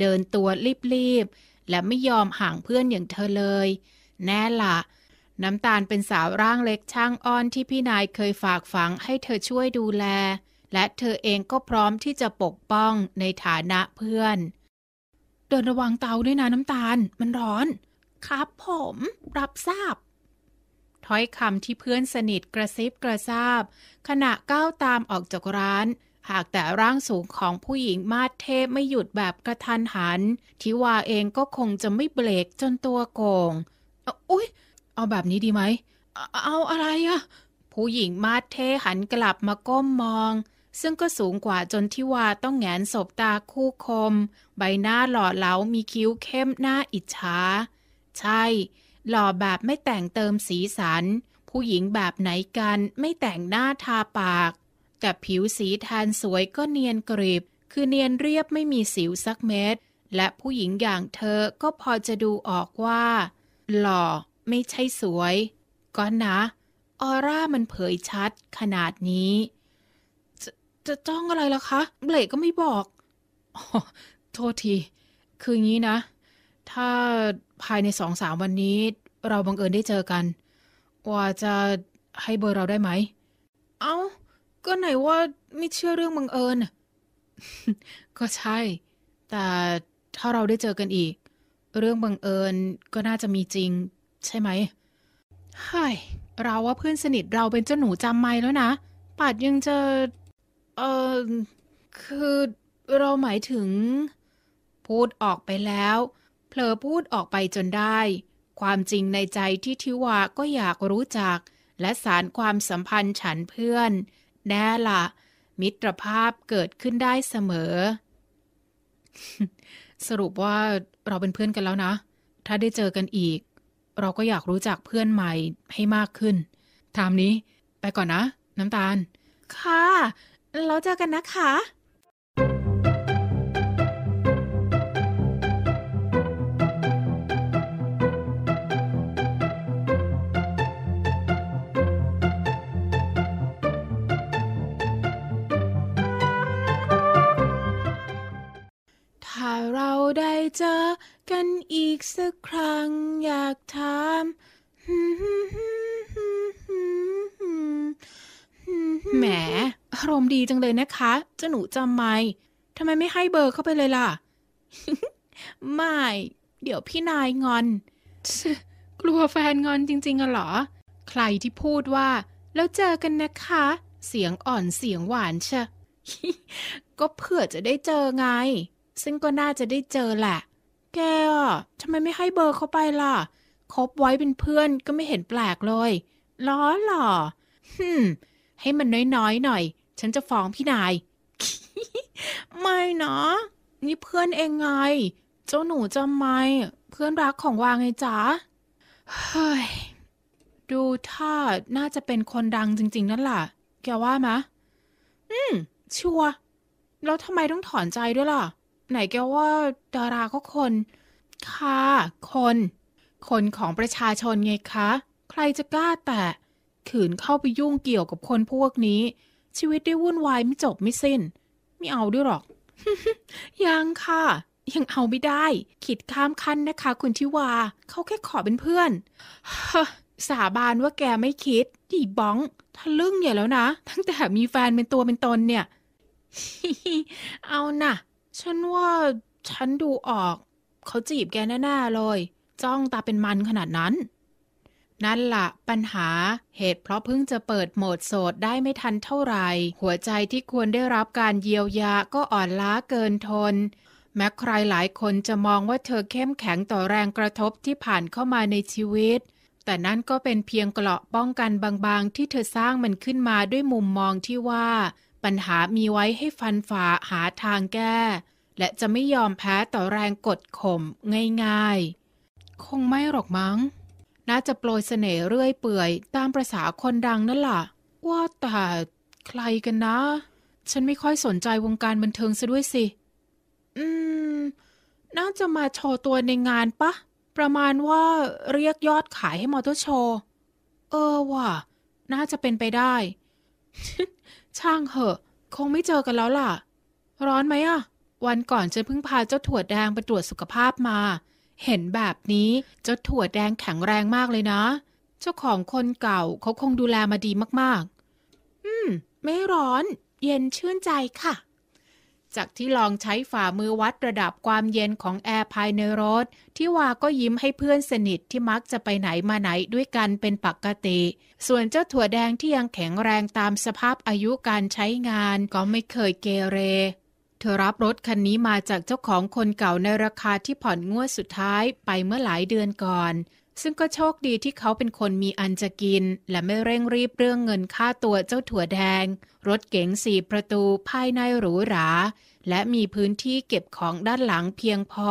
เดินตัวรีบๆและไม่ยอมห่างเพื่อนอย่างเธอเลย แน่ละน้ำตาลเป็นสาวร่างเล็กช่างอ้อนที่พี่นายเคยฝากฝังให้เธอช่วยดูแล และเธอเองก็พร้อมที่จะปกป้องในฐานะเพื่อนเดินระวังเตาด้วยนะน้ำตาลมันร้อน ครับผม รับทราบ้อยคำที่เพื่อนสนิทกระซิบกระซาบ ขณะก้าวตามออกจากร้าน หากแต่ร่างสูงของผู้หญิงมาดเทพไม่หยุดแบบกระทันหันทิวาเองก็คงจะไม่เบรกจนตัวโกงอุ๊ยเอาแบบนี้ดีไหมเอาอะไรอะผู้หญิงมาดเทหันกลับมาก้มมอง ซึ่งก็สูงกว่าจนทิวาต้องแงนศบตาคู่คม ใบหน้าหล่อเหลามีคิ้วเข้มหน้าอิจฉาใช่หล่อ แบบไม่แต่งเติมสีสัน ผู้หญิงแบบไหนกันไม่แต่งหน้าทาปากแต่ผิวสีแทนสวยก็เนียนกริบคือเนียนเรียบไม่มีสิวสักเม็ดและผู้หญิงอย่างเธอก็พอจะดูออกว่า หล่อ ไม่ใช่สวยก็นะออร่ามันเผยชัด ขนาดนี้ จะจะจ้องอะไรล่ะคะเบลก็ไม่บอกอโทษที คืองี้นะถ้าภายในสองสามวันนี้ เราบังเอิญได้เจอกัน ว่าจะให้เบอร์เราได้ไหม เอา้า ก็ไหนว่าไม่เชื่อเรื่องบังเอิญก็ใช่ แต่ถ้าเราได้เจอกันอีก เรื่องบังเอิญก็น่าจะมีจริง ใช่ไหมใช่เราว่าเพื่อนสนิทเราเป็นเจ้าหนูจำไม่แล้วนะปัดยังจะเออคือเราหมายถึงพูดออกไปแล้วเผลอพูดออกไปจนได้ ความจริงในใจที่ทิวาก็อยากรู้จัก และสารความสัมพันธ์ฉันเพื่อน แน่ละ่ะ มิตรภาพเกิดขึ้นได้เสมอ สรุปว่าเราเป็นเพื่อนกันแล้วนะ ถ้าได้เจอกันอีก เราก็อยากรู้จักเพื่อนใหม่ ให้มากขึ้นถามนี้ ไปก่อนนะ น้ำตาลค่ะเราเจอกันนะคะเราได้เจอกันอีกสักครั้ง อยากถามแหมอารมณ์ดีจังเลยนะคะ จะหนูจำไม่ทำไมไม่ให้เบอร์เข้าไปเลยล่ะ ไม่ เดี๋ยวพี่นายงอน กลัวแฟนงอนจริงๆอะเหรอ ใครที่พูดว่า แล้วเจอกันนะคะ เสียงอ่อนเสียงหวานเชะก็เผื่อจะได้เจอไงซึ่งก็น่าจะได้เจอแหละ แกอ่ะ ทำไมไม่ให้เบอร์เขาไปล่ะ คบไว้เป็นเพื่อนก็ไม่เห็นแปลกเลยล้อหรอฮึมให้มันน้อยๆหน่อย ฉันจะฟ้องพี่นาย ไม่เนาะนี่เพื่อนเองไง เจ้าหนูจะไม่เพื่อนรักของวางไงจ๊ะ เฮ้ย ดูท่าน่าจะเป็นคนดังจริง ๆ นั่นแหละแกว่ามะ อืม ชัวร์ แล้วทำไมต้องถอนใจด้วยล่ะไหนแกว่าดาราก็คน ค่ะ คน คนของประชาชนไงคะ ใครจะกล้าแตะขืนเข้าไปยุ่งเกี่ยวกับคนพวกนี้ ชีวิตได้วุ่นวายไม่จบไม่สิ้น ไม่เอาด้วยหรอก ยังค่ะ ยังเอาไม่ได้ ขิดข้ามขั้นนะคะ คุณทิวาเขาแค่ขอเป็นเพื่อนสาบานว่าแกไม่คิด ดีบ้องทะลึ่งอยี่แล้วนะตั้งแต่มีแฟนเป็นตัวเป็นตนเนี่ย เอานะ่ะฉันว่าฉันดูออก เขาจีบแกแน่ๆเลย จ้องตาเป็นมันขนาดนั้น นั่นละปัญหาเหตุเพราะเพิ่งจะเปิดโหมดโสดได้ไม่ทันเท่าไหร่หัวใจที่ควรได้รับการเยียวยาก็อ่อนล้าเกินทน แม้ใครหลายคนจะมองว่าเธอเข้มแข็งต่อแรงกระทบที่ผ่านเข้ามาในชีวิต แต่นั่นก็เป็นเพียงเกราะป้องกันบางๆ ที่เธอสร้างมันขึ้นมาด้วยมุมมองที่ว่าปัญหามีไว้ให้ฟันฝ่าหาทางแก้ และจะไม่ยอมแพ้ต่อแรงกดข่มง่ายๆ คงไม่หรอกมั้ง น่าจะโปรยเสน่ห์เรื่อยเปื่อย ตามประษาคนดังนั่นล่ะ ว่าแต่ใครกันนะ ฉันไม่ค่อยสนใจวงการบันเทิงซะด้วยสิ อืมน่าจะมาโชว์ตัวในงานปะประมาณว่าเรียกยอดขายให้มอเตอร์โชว์ เออว่ะน่าจะเป็นไปได้ช่างเหอะ คงไม่เจอกันแล้วล่ะ ร้อนไหมอ่ะ วันก่อนฉันเพิ่งพาเจ้าถั่วแดงไปตรวจสุขภาพมา เห็นแบบนี้ เจ้าถั่วแดงแข็งแรงมากเลยนะ เจ้าของคนเก่าเขาคงดูแลมาดีมากๆ อืม ไม่ร้อน เย็นชื่นใจค่ะจากที่ลองใช้ฝ่ามือวัดระดับความเย็นของแอร์ภายในรถ ที่วาก็ยิ้มให้เพื่อนสนิทที่มักจะไปไหนมาไหนด้วยกันเป็นปกติ ส่วนเจ้าถั่วแดงที่ยังแข็งแรงตามสภาพอายุการใช้งานก็ไม่เคยเกเร เธอรับรถคันนี้มาจากเจ้าของคนเก่าในราคาที่ผ่อนงวดสุดท้ายไปเมื่อหลายเดือนก่อนซึ่งก็โชคดีที่เขาเป็นคนมีอันจะกิน และไม่เร่งรีบเรื่องเงินค่าตัวเจ้าถั่วแดง รถเก๋งสี่ประตูภายในหรูหรา และมีพื้นที่เก็บของด้านหลังเพียงพอ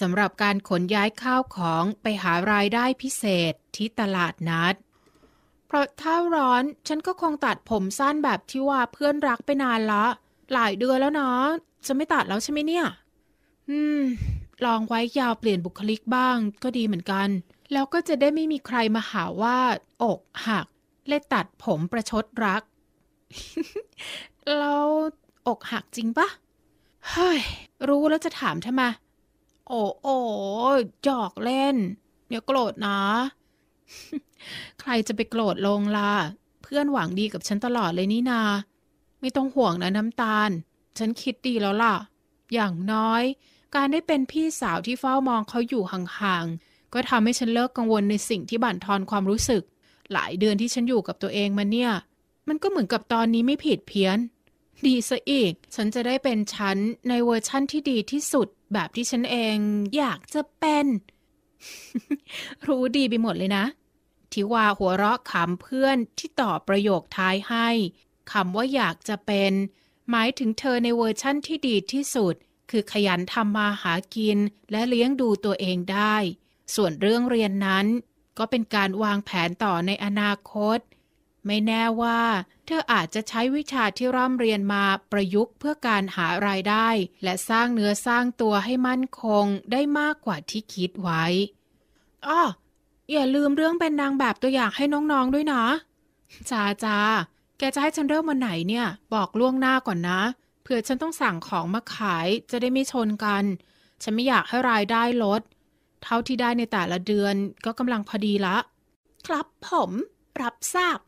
สำหรับการขนย้ายข้าวของไปหารายได้พิเศษที่ตลาดนัด เพราะถ้าร้อนฉันก็คงตัดผมสั้นแบบที่ว่าเพื่อนรักไปนานละ หลายเดือนแล้วเนาะจะไม่ตัดแล้วใช่ไหมเนี่ย อืม ลองไว้ยาวเปลี่ยนบุคลิกบ้าง ก็ดีเหมือนกันแล้วก็จะได้ไม่มีใครมาหาว่า อกหักเลยตัดผมประชดรัก เราอกหักจริงปะเฮ้ยรู้แล้วจะถามทำไมโอ้โอ้จอกเล่น เดี๋ยวโกรธนะ ใครจะไปโกรธลงล่ะ เพื่อนหวังดีกับฉันตลอดเลยนี่นา ไม่ต้องห่วงนะ น้ำตาล ฉันคิดดีแล้วล่ะ อย่างน้อย การได้เป็นพี่สาวที่เฝ้ามองเขาอยู่ห่างก็ทำให้ฉันเลิกกังวลในสิ่งที่บั่นทอนความรู้สึก หลายเดือนที่ฉันอยู่กับตัวเองมันเนี่ย มันก็เหมือนกับตอนนี้ไม่ผิดเพี้ยน ดีซะอีก ฉันจะได้เป็นฉันในเวอร์ชั่นที่ดีที่สุด แบบที่ฉันเองอยากจะเป็น รู้ดีไปหมดเลยนะ ทิวาหัวเราะขำเพื่อนที่ตอบประโยคท้ายให้คำว่าอยากจะเป็น หมายถึงเธอในเวอร์ชั่นที่ดีที่สุด คือขยันทำมาหากินและเลี้ยงดูตัวเองได้ส่วนเรื่องเรียนนั้น ก็เป็นการวางแผนต่อในอนาคต ไม่แน่ว่า เธออาจจะใช้วิชาที่ร่ำเรียนมาประยุกต์เพื่อการหารายได้ และสร้างเนื้อสร้างตัวให้มั่นคงได้มากกว่าที่คิดไว้อ้ออย่าลืมเรื่องเป็นนางแบบตัวอย่างให้น้องๆด้วยนะจ้าจ้าแกจะให้ฉันเริ่มวันไหนเนี่ยบอกล่วงหน้าก่อนนะเผื่อฉันต้องสั่งของมาขายจะได้ไม่ชนกันฉันไม่อยากให้รายได้ลดเท่าที่ได้ในแต่ละเดือนก็กำลังพอดีละ ครับผม รับทราบ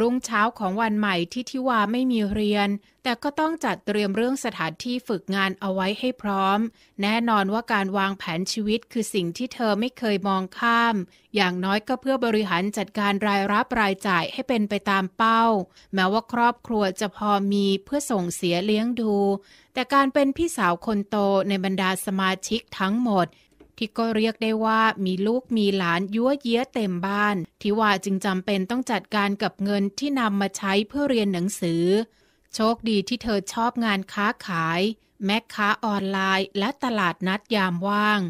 รุ่งเช้าของวันใหม่ที่ทิวาไม่มีเรียน แต่ก็ต้องจัดเตรียมเรื่องสถานที่ฝึกงานเอาไว้ให้พร้อม แน่นอนว่าการวางแผนชีวิตคือสิ่งที่เธอไม่เคยมองข้าม อย่างน้อยก็เพื่อบริหารจัดการรายรับรายจ่ายให้เป็นไปตามเป้า แม้ว่าครอบครัวจะพอมีเพื่อส่งเสียเลี้ยงดู แต่การเป็นพี่สาวคนโตในบรรดาสมาชิกทั้งหมดที่ก็เรียกได้ว่ามีลูกมีหลานยั่วเย้ยเต็มบ้านทิวาจึงจำเป็นต้องจัดการกับเงินที่นำมาใช้เพื่อเรียนหนังสือ โชคดีที่เธอชอบงานค้าขาย แม่ค้าออนไลน์ และตลาดนัดยามว่าง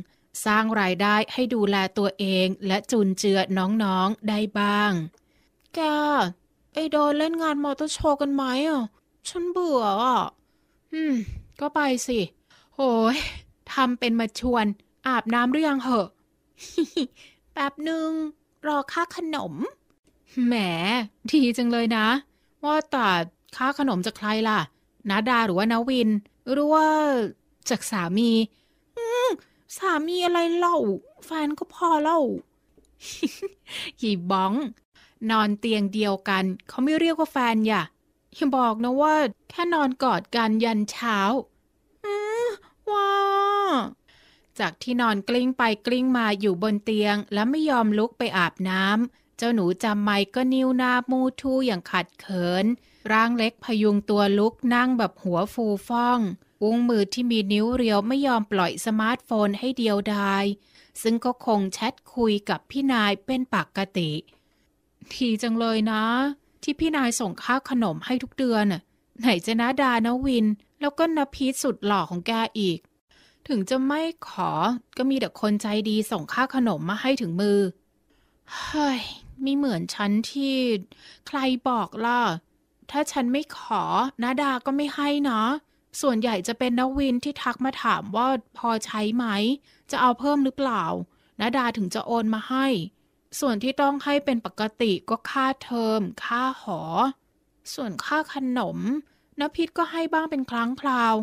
สร้างรายได้ให้ดูแลตัวเองและจุนเจือน้องๆ ได้บ้าง แกไอโดนเล่นงานมอเตอร์โชว์กันไหมอ่ะ ฉันเบื่ออ่ะอืม ก็ไปสิโอ้ยทำเป็นมาชวนอาบน้ำหรือยังเหอะแป๊บหนึ่ง รอค่าขนม แหม ดีจังเลยนะ ว่าแต่ค่าขนมจากใครล่ะ นาดาหรือว่านาวิน หรือว่า จากสามี อืมสามีอะไรเล่า แฟนก็พอเล่าหีบ้อง นอนเตียงเดียวกัน เขาไม่เรียกว่าแฟนอย่าอย่าบอกนะว่า แค่นอนกอดกันยันเช้า อืมว้าจากที่นอนกลิ้งไปกลิ้งมาอยู่บนเตียง และไม่ยอมลุกไปอาบน้ำ เจ้าหนูจำไม่ก็นิ้วหน้ามูทูอย่างขัดเขิน ร่างเล็กพยุงตัวลุกนั่งแบบหัวฟูฟ่องวุ้งมือที่มีนิ้วเรียวไม่ยอมปล่อยสมาร์ทโฟนให้เดียวดาย ซึ่งก็คงแชทคุยกับพี่นายเป็นปกติทีจังเลยนะ ที่พี่นายส่งค่าขนมให้ทุกเดือนน่ะไหนจะนะดานะวิน แล้วก็นพีทสุดหล่อของแกอีกถึงจะไม่ขอก็มีแต่คนใจดี ส่งค่าขนมมาให้ถึงมือ เฮ้ยไม่เหมือนฉันที่ ใครบอกล่ะ ถ้าฉันไม่ขอ นาดาก็ไม่ให้เนาะส่วนใหญ่จะเป็นนักวินที่ทักมาถามว่า พอใช้ไหมจะเอาเพิ่มหรือเปล่า นาดาถึงจะโอนมาให้ ส่วนที่ต้องให้เป็นปกติก็ค่าเทอม ค่าหอ ส่วนค่าขนม นพิษก็ให้บ้างเป็นครั้งคราว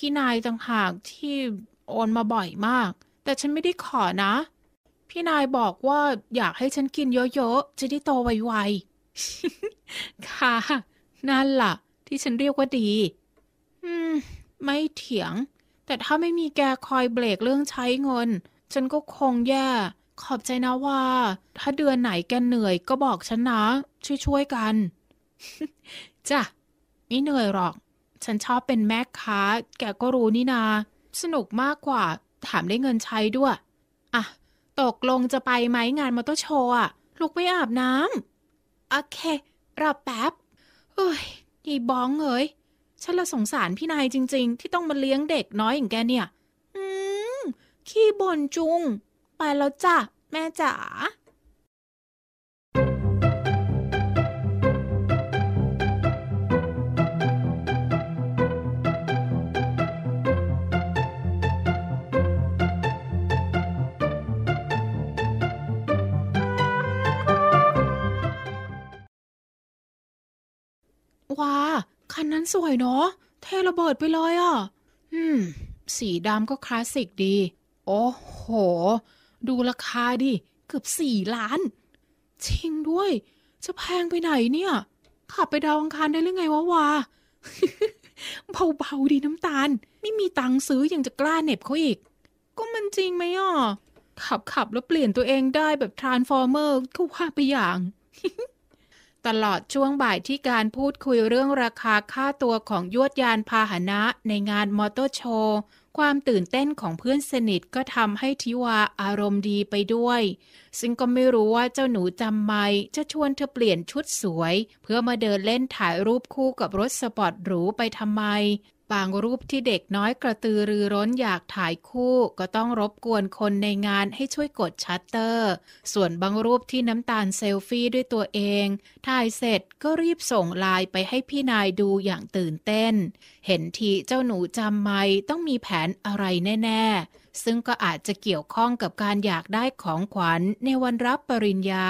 พี่นายต่างหากที่โอนมาบ่อยมาก แต่ฉันไม่ได้ขอนะ พี่นายบอกว่าอยากให้ฉันกินเยอะๆ จะได้โตไวๆ ค่ะ นั่นล่ะ ที่ฉันเรียกว่าดี อืม ไม่เถียง แต่ถ้าไม่มีแกคอยเบรกเรื่องใช้เงิน ฉันก็คงแย่ ขอบใจนะว่า ถ้าเดือนไหนแกเหนื่อยก็บอกฉันนะ ช่วยๆกันจ้ะไม่เหนื่อยหรอกฉันชอบเป็นแม่ค้าแกก็รู้นี่นา สนุกมากกว่า ถามได้เงินใช้ด้วย อ่ะ ตกลงจะไปไหมงานมอเตอร์โชว์อ่ะ ลุกไปอาบน้ำ โอเครอแป๊บเฮ้ยดีบ้องเอ้ยฉันละสงสารพี่นายจริงๆ ที่ต้องมาเลี้ยงเด็กน้อยอย่างแกเนี่ย อืม ขี้บ่นจุง ไปแล้วจ้ะ แม่จ๋าวาคันนั้นสวยเนาะ เทระเบิดไปเลยอ่ะ อืม สีดำก็คลาสสิกดี โอ้โห ดูราคาดิ เกือบสี่ล้าน จริงด้วย จะแพงไปไหนเนี่ย ขับไปดาวอังคารได้หรือไงวะวาเบาๆดีน้ำตาล ไม่มีตังค์ซื้ออยังจะกล้าเน็บเขาอีก ก็มันจริงไหมอ่ะ ขับขับแล้วเปลี่ยนตัวเองได้แบบทรานส์ฟอร์เมอร์ก็ว่าไปอย่างตลอดช่วงบ่ายที่การพูดคุยเรื่องราคาค่าตัวของยวดยานพาหนะในงานมอเตอร์โชว์ ความตื่นเต้นของเพื่อนสนิทก็ทำให้ทิวาอารมณ์ดีไปด้วย ซึ่งก็ไม่รู้ว่าเจ้าหนูจำไม่จะชวนเธอเปลี่ยนชุดสวย เพื่อมาเดินเล่นถ่ายรูปคู่กับรถสปอร์ตหรูไปทำไมบางรูปที่เด็กน้อยกระตือรือร้นอยากถ่ายคู่ก็ต้องรบกวนคนในงานให้ช่วยกดชัตเตอร์ ส่วนบางรูปที่น้ำตาลเซลฟี่ด้วยตัวเอง ถ่ายเสร็จก็รีบส่งไลน์ไปให้พี่นายดูอย่างตื่นเต้น เห็นทีเจ้าหนูจำไม่ต้องมีแผนอะไรแน่ๆ ซึ่งก็อาจจะเกี่ยวข้องกับการอยากได้ของขวัญในวันรับปริญญา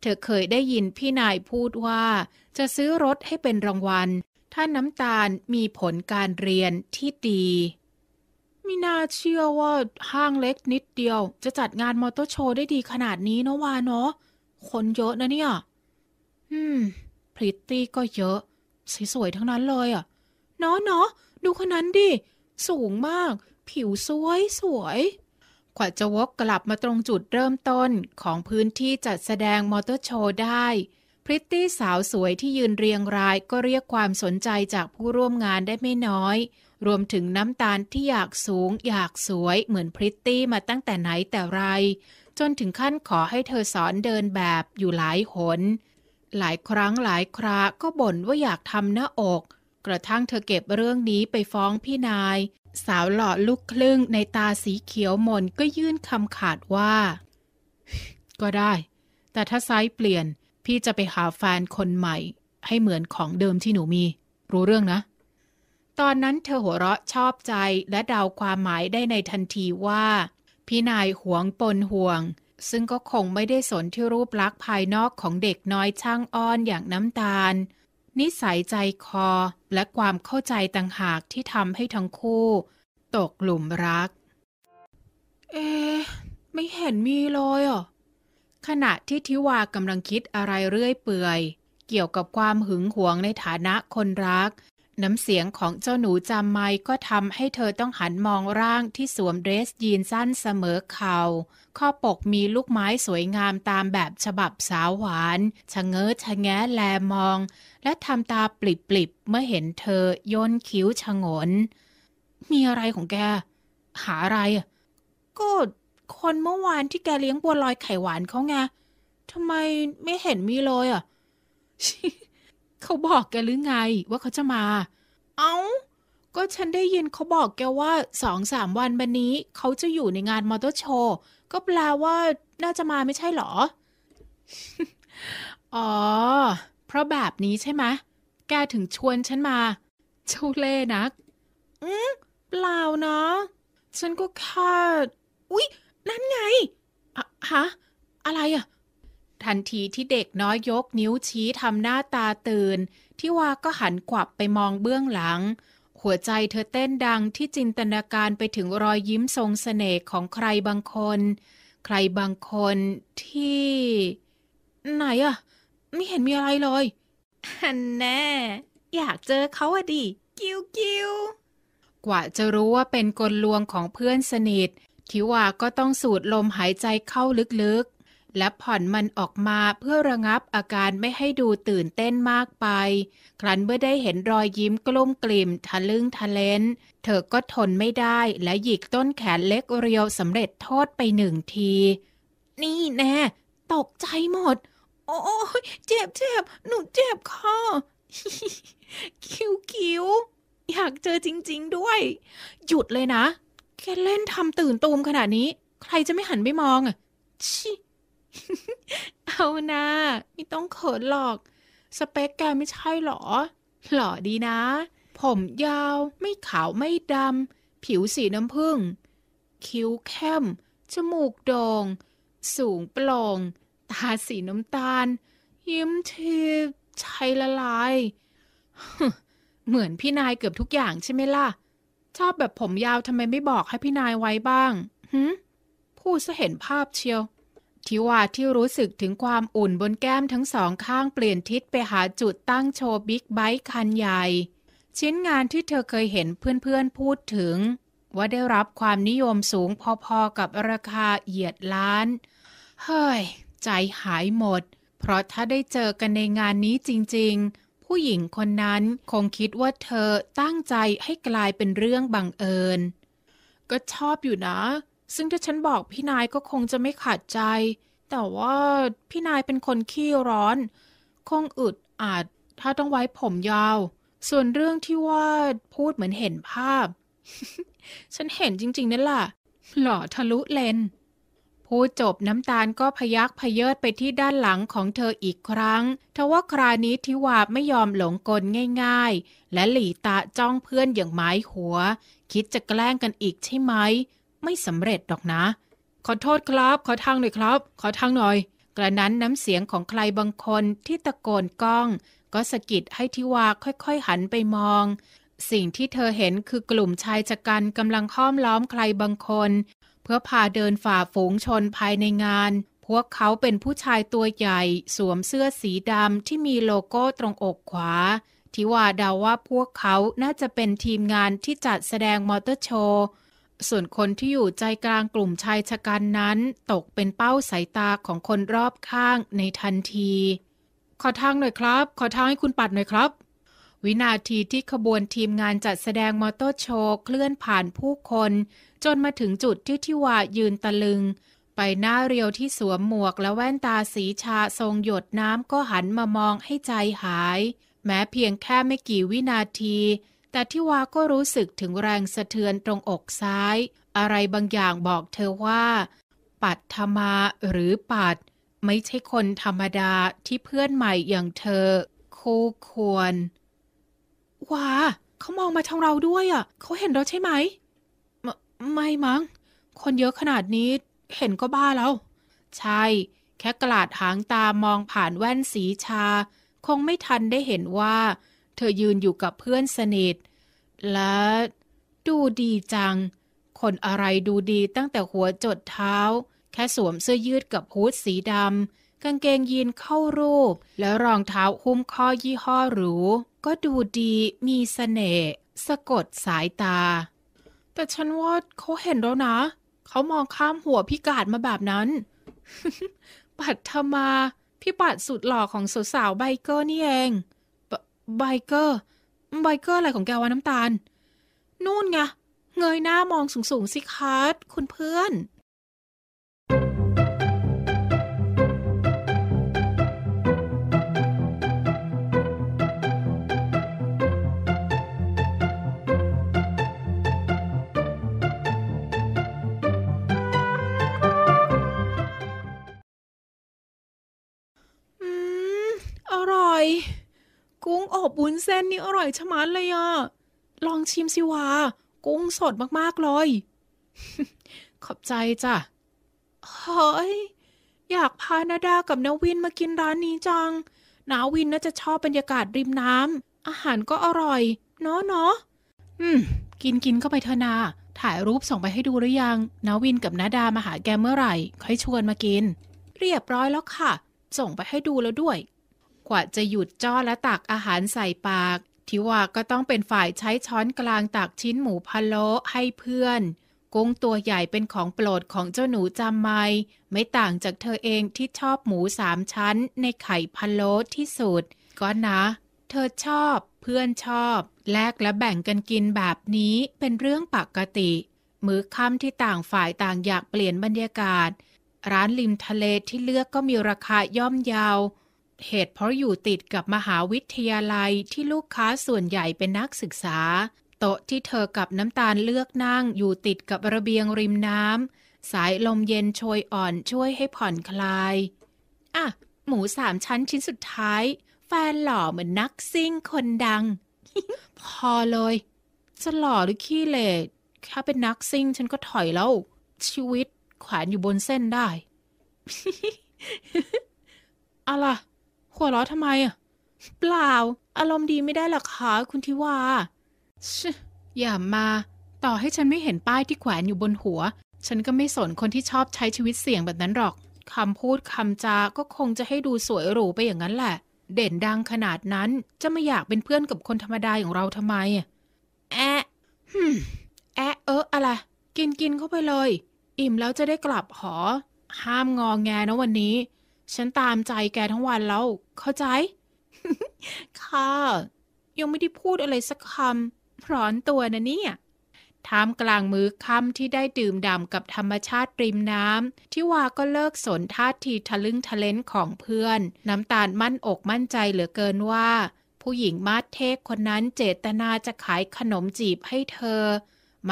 เธอเคยได้ยินพี่นายพูดว่า จะซื้อรถให้เป็นรางวัลถ้าน้ำตาลมีผลการเรียนที่ดีมีน่าเชื่อว่าห้างเล็กนิดเดียว จะจัดงานมอเตอร์โชว์ได้ดีขนาดนี้นะวาเนาะ คนเยอะนะเนี่ยอืม พริตตี้ก็เยอะ สวยๆทั้งนั้นเลยอ่ะ เนาะเนาะดูคนนั้นดิ สูงมาก ผิวสวยสวยขวัญจะวกกลับมาตรงจุดเริ่มต้นของพื้นที่จัดแสดงมอเตอร์โชว์ได้พริตตี้สาวสวยที่ยืนเรียงรายก็เรียกความสนใจจากผู้ร่วมงานได้ไม่น้อย รวมถึงน้ำตาลที่อยากสูง อยากสวย เหมือนพริตตี้มาตั้งแต่ไหนแต่ไร จนถึงขั้นขอให้เธอสอนเดินแบบอยู่หลายหน หลายครั้งหลายคราก็บ่นว่าอยากทำหน้าอก กระทั่งเธอเก็บเรื่องนี้ไปฟ้องพี่นาย สาวหล่อลูกครึ่ง ในตาสีเขียวมนก็ยื่นคำขาดว่า ก็ได้ แต่ถ้าไซส์เปลี่ยนพี่จะไปหาแฟนคนใหม่ ให้เหมือนของเดิมที่หนูมี รู้เรื่องนะ ตอนนั้นเธอหัวเราะชอบใจและเดาความหมายได้ในทันทีว่า พี่นายหวงปนห่วง ซึ่งก็คงไม่ได้สนที่รูปลักษณ์ภายนอกของเด็กน้อยช่างอ้อนอย่างน้ำตาล นิสัยใจคอและความเข้าใจต่างหากที่ทำให้ทั้งคู่ ตกหลุมรัก เอ๊ไม่เห็นมีเลยอ่ะขณะที่ทิวากำลังคิดอะไรเรื่อยเปื่อย เกี่ยวกับความหึงหวงในฐานะคนรัก น้ำเสียงของเจ้าหนูจำไมก็ทำให้เธอต้องหันมองร่างที่สวมเดรสยีนสั้นเสมอเขา่าข้อปกมีลูกไม้สวยงามตามแบบฉบับสาวหวาน ชะเง้อชะแงะแลมอง และทำตาปลิบๆ เมื่อเห็นเธอยนคิ้วชะงน มีอะไรของแก หาอะไรก็คนเมื่อวานที่แกเลี้ยงบัวลอยไข่หวานเขาไง ทำไมไม่เห็นมีเลยอ่ะเขาบอกแกหรือไงว่าเขาจะมา เอา้า ก็ฉันได้ยินเขาบอกแกว่าสองสามวันบันนี้เขาจะอยู่ในงานมอเตอร์โชว์ ก็แปลว่าน่าจะมาไม่ใช่หรอ อ๋อ เพราะแบบนี้ใช่ไหมแกถึงชวนฉันมา เจ้าเล่นักอืมเปล่านะ ฉันก็แค่อุ๊ยนั่นไง ฮะ อะไรอะทันทีที่เด็กน้อยยกนิ้วชี้ทำหน้าตาตื่น ที่วาก็หันกวับไปมองเบื้องหลัง หัวใจเธอเต้นดังที่จินตนาการไปถึงรอยยิ้มทรงสเสน่ห์ของใครบางคน ใครบางคนที่ ไหนอะไม่เห็นมีอะไรเลยันแน่ อยากเจอเขาอะดิกิ้วกิ้วกว่าจะรู้ว่าเป็นกลลวงของเพื่อนสนิททิวาก็ต้องสูดลมหายใจเข้าลึกๆ และผ่อนมันออกมาเพื่อระงับอาการไม่ให้ดูตื่นเต้นมากไป ครั้นเมื่อได้เห็นรอยยิ้มกลุ้มกลิ่มทะลึ่งทะเลนเธอก็ทนไม่ได้และหยิกต้นแขนเล็กเรียวสำเร็จโทษไปหนึ่งที นี่แน่ ตกใจหมด โอ้ยเจ็บเจ็บหนูเจ็บคอคิวคิวอยากเจอจริงๆด้วย หยุดเลยนะแกเล่นทำตื่นตูมขนาดนี้ ใครจะไม่หันไปมองอ่ะชิเอานะ ไม่ต้องเขินหรอก สเปคแกไม่ใช่หรอ หล่อดีนะ ผมยาวไม่ขาวไม่ดำผิวสีน้ำผึ้งคิ้วเข้มจมูกโดง่งสูงโปร่งตาสีน้ำตาล ยิ้มทีบชัยละลายเหมือนพี่นายเกือบทุกอย่างใช่ไหมล่ะชอบแบบผมยาวทำไมไม่บอกให้พี่นายไว้บ้างหืมพูดซะเห็นภาพเชียว ทิวาที่รู้สึกถึงความอุ่นบนแก้มทั้งสองข้างเปลี่ยนทิศไปหาจุดตั้งโชว์บิ๊กไบค์คันใหญ่ ชิ้นงานที่เธอเคยเห็นเพื่อนๆพูดถึง ว่าได้รับความนิยมสูงพอๆกับราคาเหยียดล้าน เฮ้ย ใจหายหมด เพราะถ้าได้เจอกันในงานนี้จริงๆผู้หญิงคนนั้นคงคิดว่าเธอตั้งใจให้กลายเป็นเรื่องบังเอิญ ก็ชอบอยู่นะ ซึ่งถ้าฉันบอกพี่นายก็คงจะไม่ขัดใจ แต่ว่าพี่นายเป็นคนขี้ร้อน คงอึดอัดถ้าต้องไว้ผมยาว ส่วนเรื่องที่ว่าพูดเหมือนเห็นภาพ ฉันเห็นจริงๆนั่นล่ะหล่อทะลุเลนพูดจบน้ำตาลก็พยักพยเยิดไปที่ด้านหลังของเธออีกครั้งทว่าครานี้ทิวาไม่ยอมหลงกลง่ายๆ และหลีตาจ้องเพื่อนอย่างหมายหัว คิดจะแกล้งกันอีกใช่ไหม ไม่สำเร็จดอกนะ ขอโทษครับขอทางหน่อยครับขอทางหน่อย กระนั้นน้ำเสียงของใครบางคนที่ตะโกนก้องก็สะกิดให้ทิวาค่อยๆหันไปมอง สิ่งที่เธอเห็นคือกลุ่มชายชะกันกำลังห้อมล้อมใครบางคนพื่อพาเดินฝ่าฝูงชนภายในงาน พวกเขาเป็นผู้ชายตัวใหญ่ สวมเสื้อสีดำที่มีโลโก้ตรงอกขวาทิวาเดาว่าพวกเขาน่าจะเป็นทีมงานที่จัดแสดงมอเตอร์โชว์ ส่วนคนที่อยู่ใจกลางกลุ่มชายชะกันนั้น ตกเป็นเป้าสายตาของคนรอบข้างในทันที ขอทางหน่อยครับ ขอทางให้คุณปัดหน่อยครับ วินาทีที่ขบวนทีมงานจัดแสดงมอเตอร์โชว์เคลื่อนผ่านผู้คนจนมาถึงจุดที่ทิวายืนตะลึง ไปหน้าเรียวที่สวมหมวกและแว่นตาสีชาทรงหยดน้ำก็หันมามองให้ใจหาย แม้เพียงแค่ไม่กี่วินาที แต่ทิวาก็รู้สึกถึงแรงสะเทือนตรงอกซ้าย อะไรบางอย่างบอกเธอว่า ปัดธมาหรือปัดไม่ใช่คนธรรมดาที่เพื่อนใหม่อย่างเธอคู่ควรว้าเขามองมาทางเราด้วยอ่ะเขาเห็นเราใช่ไหมไม่มั้งคนเยอะขนาดนี้เห็นก็บ้าแล้ว ใช่ แค่กลาดหางตามองผ่านแว่นสีชา คงไม่ทันได้เห็นว่า เธอยืนอยู่กับเพื่อนสนิท และดูดีจัง คนอะไรดูดีตั้งแต่หัวจดเท้า แค่สวมเสื้อยืดกับฮูดสีดำกางเกงยีนเข้ารูป แล้วรองเท้าหุ้มข้อยี่ห้อหรู ก็ดูดีมีสเสน่ห์สะกดสายตาแต่ฉันว่าเขาเห็นแล้วนะ เขามองข้ามหัวพี่กาดมาแบบนั้น ปัดธรรมา พี่ปัดสุดหล่อของสาวไบเกอร์นี่เอง ไบเกอร์ ไบเกอร์อะไรของแกวะน้ำตาล นู่นไง เงยหน้ามองสูงๆสิคัสคุณเพื่อนอร่อย กุ้งอบบุ้นเส้นนี่อร่อยชะมัดเลยอ่ะ ลองชิมสิวา กุ้งสดมากๆเลย ขอบใจจ้ะเฮ้ยอยากพานาดากับนาวินมากินร้านนี้จัง นาวินน่าจะชอบบรรยากาศริมน้ำอาหารก็อร่อยเนาะเนาะ อืมกินกินเข้าไปเถอะนา ถ่ายรูปส่งไปให้ดูหรือยังนาวินกับนาดามาหาแกเมื่อไหร่ ค่อยชวนมากิน เรียบร้อยแล้วค่ะ ส่งไปให้ดูแล้วด้วยกว่าจะหยุดจ้อและตักอาหารใส่ปากทิวา ก็ต้องเป็นฝ่ายใช้ช้อนกลางตักชิ้นหมูพะโล้ให้เพื่อน กุ้งตัวใหญ่เป็นของโปรดของเจ้าหนูจำไม่ไม่ต่างจากเธอเองที่ชอบหมูสามชั้น ในไข่พะโล้ที่สุด ก็นะ เธอชอบ เพื่อนชอบ แลกและแบ่งกันกินแบบนี้เป็นเรื่องปกติ มื้อค่ำที่ต่างฝ่ายต่างอยากเปลี่ยนบรรยากาศ ร้านริมทะเลที่เลือกก็มีราคาย่อมเยาวเหตุเพราะอยู่ติดกับมหาวิทยาลัยที่ลูกค้าส่วนใหญ่เป็นนักศึกษา โต๊ะที่เธอกับน้ำตาลเลือกนั่งอยู่ติดกับระเบียงริมน้ำ สายลมเย็นโชยอ่อนช่วยให้ผ่อนคลาย อ่ะ หมูสามชั้นชิ้นสุดท้าย แฟนหล่อเหมือนนักซิ่งคนดัง พอเลย จะหล่อหรือขี้เลดถ้าเป็นนักซิ่งฉันก็ถอยแล้ว ชีวิตแขวนอยู่บนเส้นได้อะไรหัวเราะทำไมอ่ะเปล่า อารมณ์ดีไม่ได้หรอกค่ะคุณทิวาชอย่ามา ต่อให้ฉันไม่เห็นป้ายที่แขวนอยู่บนหัว ฉันก็ไม่สนคนที่ชอบใช้ชีวิตเสี่ยงแบบนั้นหรอกคำพูดคำจา ก็คงจะให้ดูสวยหรูไปอย่างนั้นแหละ เด่นดังขนาดนั้น จะไม่อยากเป็นเพื่อนกับคนธรรมดาอย่างเราทำไมแอะฮึแอะเอออะไร กินกินเข้าไปเลย อิ่มแล้วจะได้กลับหอ ห้ามงองแงนะวันนี้ฉันตามใจแกทั้งวันแล้ว เข้าใจ ค่ะ ยังไม่ได้พูดอะไรสักคำร้อนตัวนะเนี่ย ท่ามกลางมื้อค่ำที่ได้ดื่มด่ำกับธรรมชาติริมน้ำทิวาก็เลิกสนท่าทีทะลึ่งทะเลนของเพื่อน น้ำตาลมั่นอกมั่นใจเหลือเกินว่า ผู้หญิงมาเทคคนนั้นเจตนาจะขายขนมจีบให้เธอ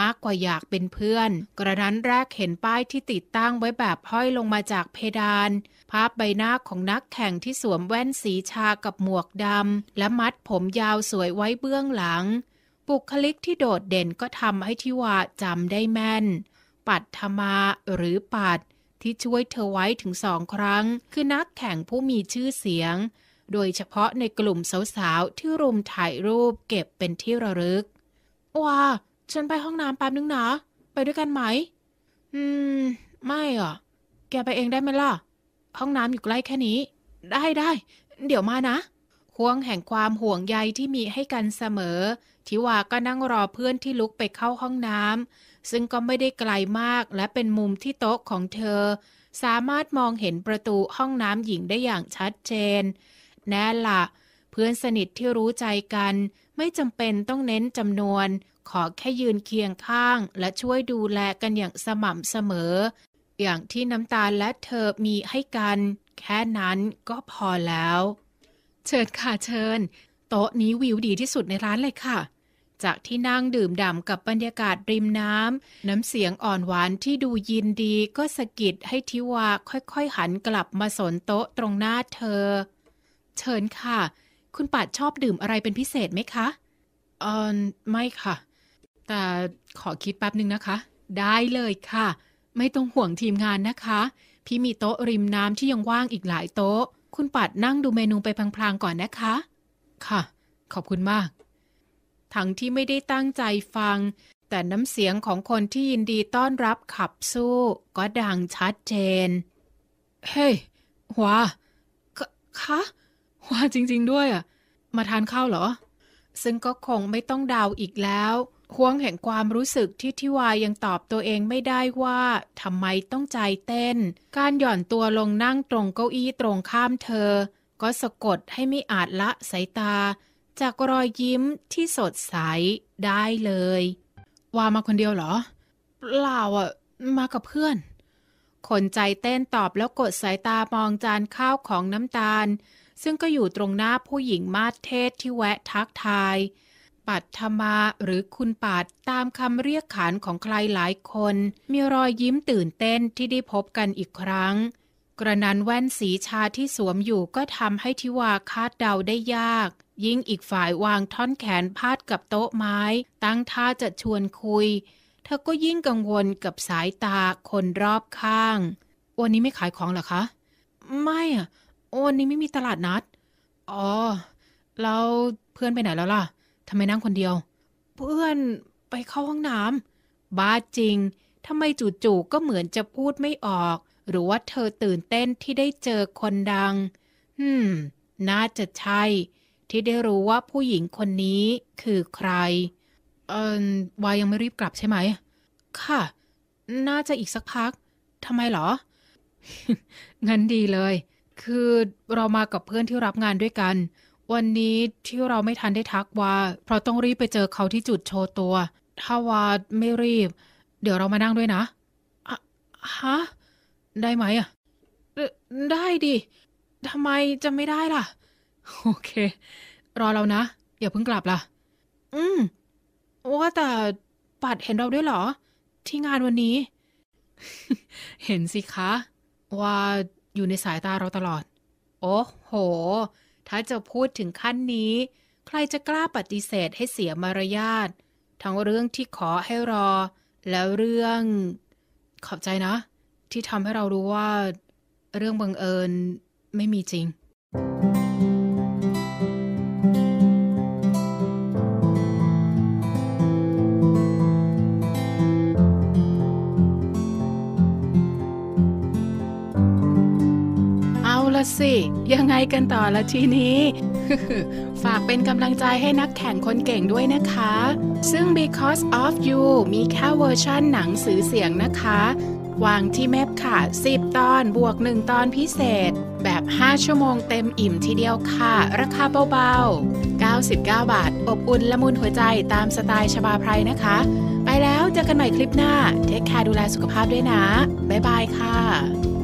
มากกว่าอยากเป็นเพื่อน กระนั้นแรกเห็นป้ายที่ติดตั้งไว้แบบห้อยลงมาจากเพดานภาพใบหน้าของนักแข่งที่สวมแว่นสีชากับหมวกดำและมัดผมยาวสวยไว้เบื้องหลังบุคลิกที่โดดเด่นก็ทำให้ทิวาจำได้แม่น ปัดธมาหรือปัดที่ช่วยเธอไว้ถึงสองครั้ง คือนักแข่งผู้มีชื่อเสียง โดยเฉพาะในกลุ่มสาวๆ ที่รุมถ่ายรูปเก็บเป็นที่ระลึกว้าฉันไปห้องน้ำแป๊บนึงนะไปด้วยกันไหม อืม ไม่อ่ะแกไปเองได้ไหมล่ะห้องน้ำอยู่ใกล้แค่นี้ได้ได้ เดี๋ยวมานะห่วงแห่งความห่วงใยที่มีให้กันเสมอทิวาก็นั่งรอเพื่อนที่ลุกไปเข้าห้องน้ำซึ่งก็ไม่ได้ไกลมากและเป็นมุมที่โต๊ะของเธอ สามารถมองเห็นประตูห้องน้ำหญิงได้อย่างชัดเจน แน่ละเพื่อนสนิทที่รู้ใจกัน ไม่จำเป็นต้องเน้นจำนวน ขอแค่ยืนเคียงข้าง และช่วยดูแลกันอย่างสม่ำเสมออย่างที่น้ำตาลและเธอมีให้กันแค่นั้นก็พอแล้ว เชิญค่ะเชิญ โต๊ะนี้วิวดีที่สุดในร้านเลยค่ะ จากที่นั่งดื่มด่ำกับบรรยากาศริมน้ำน้ำเสียงอ่อนหวานที่ดูยินดีก็สะกิดให้ทิวาค่อย ๆ หันกลับมาสนโต๊ะตรงหน้าเธอ เชิญค่ะ คุณปัดชอบดื่มอะไรเป็นพิเศษไหมคะ เออไม่ค่ะ แต่ขอคิดแป๊บนึงนะคะ ได้เลยค่ะไม่ต้องห่วงทีมงานนะคะ พี่มีโต๊ะริมน้ำที่ยังว่างอีกหลายโต๊ะ คุณปัดนั่งดูเมนูไปพลางๆก่อนนะคะ ค่ะขอบคุณมาก ทั้งที่ไม่ได้ตั้งใจฟัง แต่น้ำเสียงของคนที่ยินดีต้อนรับขับสู้ ก็ดังชัดเจน เฮ้ยว้าคะว้าจริง ๆด้วยอ่ะ มาทานข้าวเหรอ ซึ่งก็คงไม่ต้องเดาอีกแล้วห่วงแห่งความรู้สึกที่ทิวายังตอบตัวเองไม่ได้ว่าทำไมต้องใจเต้น การหย่อนตัวลงนั่งตรงเก้าอี้ตรงข้ามเธอ ก็สะกดให้ไม่อาจละสายตา จากรอยยิ้มที่สดใส ได้เลยว่ามาคนเดียวเหรอ เปล่าอ่ะมากับเพื่อน คนใจเต้นตอบแล้วกดสายตามองจานข้าวของน้ำตาล ซึ่งก็อยู่ตรงหน้าผู้หญิงมาสเทศที่แวะทักทายปัตรมาหรือคุณปัดตามคำเรียกขานของใครหลายคน มีรอยยิ้มตื่นเต้นที่ได้พบกันอีกครั้ง กระนั้นแว่นสีชาที่สวมอยู่ก็ทำให้ทิวาคาดเดาได้ยาก ยิ่งอีกฝ่ายวางท่อนแขนพาดกับโต๊ะไม้ ตั้งท่าจะชวนคุยเธอก็ยิ่งกังวลกับสายตาคนรอบข้างวันนี้ไม่ขายของหรอคะ ไม่อะวันนี้ไม่มีตลาดนัดอ๋อแล้วเพื่อนไปไหนแล้วล่ะทำไมนั่งคนเดียว เพื่อนไปเข้าห้องน้ำบ้าจริงทำไมจู่ๆก็เหมือนจะพูดไม่ออก หรือว่าเธอตื่นเต้นที่ได้เจอคนดังอืม น่าจะใช่ ที่ได้รู้ว่าผู้หญิงคนนี้คือใคร เอ่อวายังไม่รีบกลับใช่ไหมค่ะ น่าจะอีกสักพักทำไมหรอ งั้นดีเลย คือเรามากับเพื่อนที่รับงานด้วยกันวันนี้ที่เราไม่ทันได้ทักว่า เพราะต้องรีบไปเจอเขาที่จุดโชว์ตัว ถ้าวาดไม่รีบ เดี๋ยวเรามานั่งด้วยนะะฮะได้ไหมอ่ะได้ดิทำไมจะไม่ได้ล่ะ โอเครอเรานะอย่าเพิ่งกลับล่ะ อืมว่าแต่ปัดเห็นเราด้วยเหรอ ที่งานวันนี้ เห็นสิคะ ว่า อยู่ในสายตาเราตลอด โอ้โหถ้าจะพูดถึงขั้นนี้ ใครจะกล้าปฏิเสธให้เสียมารยาททั้งเรื่องที่ขอให้รอ แล้วเรื่องขอบใจนะ ที่ทำให้เรารู้ว่า เรื่องบังเอิญไม่มีจริงสิยังไงกันต่อละทีนี้ ฝากเป็นกำลังใจให้นักแข่งคนเก่งด้วยนะคะ ซึ่ง Because of You มีแค่เวอร์ชั่นหนังสือเสียงนะคะ วางที่แมปค่ะ 10 ตอนบวก 1 ตอนพิเศษ แบบ 5 ชั่วโมงเต็มอิ่มทีเดียวค่ะ ราคาเบาๆ 99 บาท อบอุ่นละมุนหัวใจตามสไตล์ชบาไพรนะคะ ไปแล้วเจอกันใหม่คลิปหน้า เทคแคร์ดูแลสุขภาพด้วยนะ บ๊ายบายค่ะ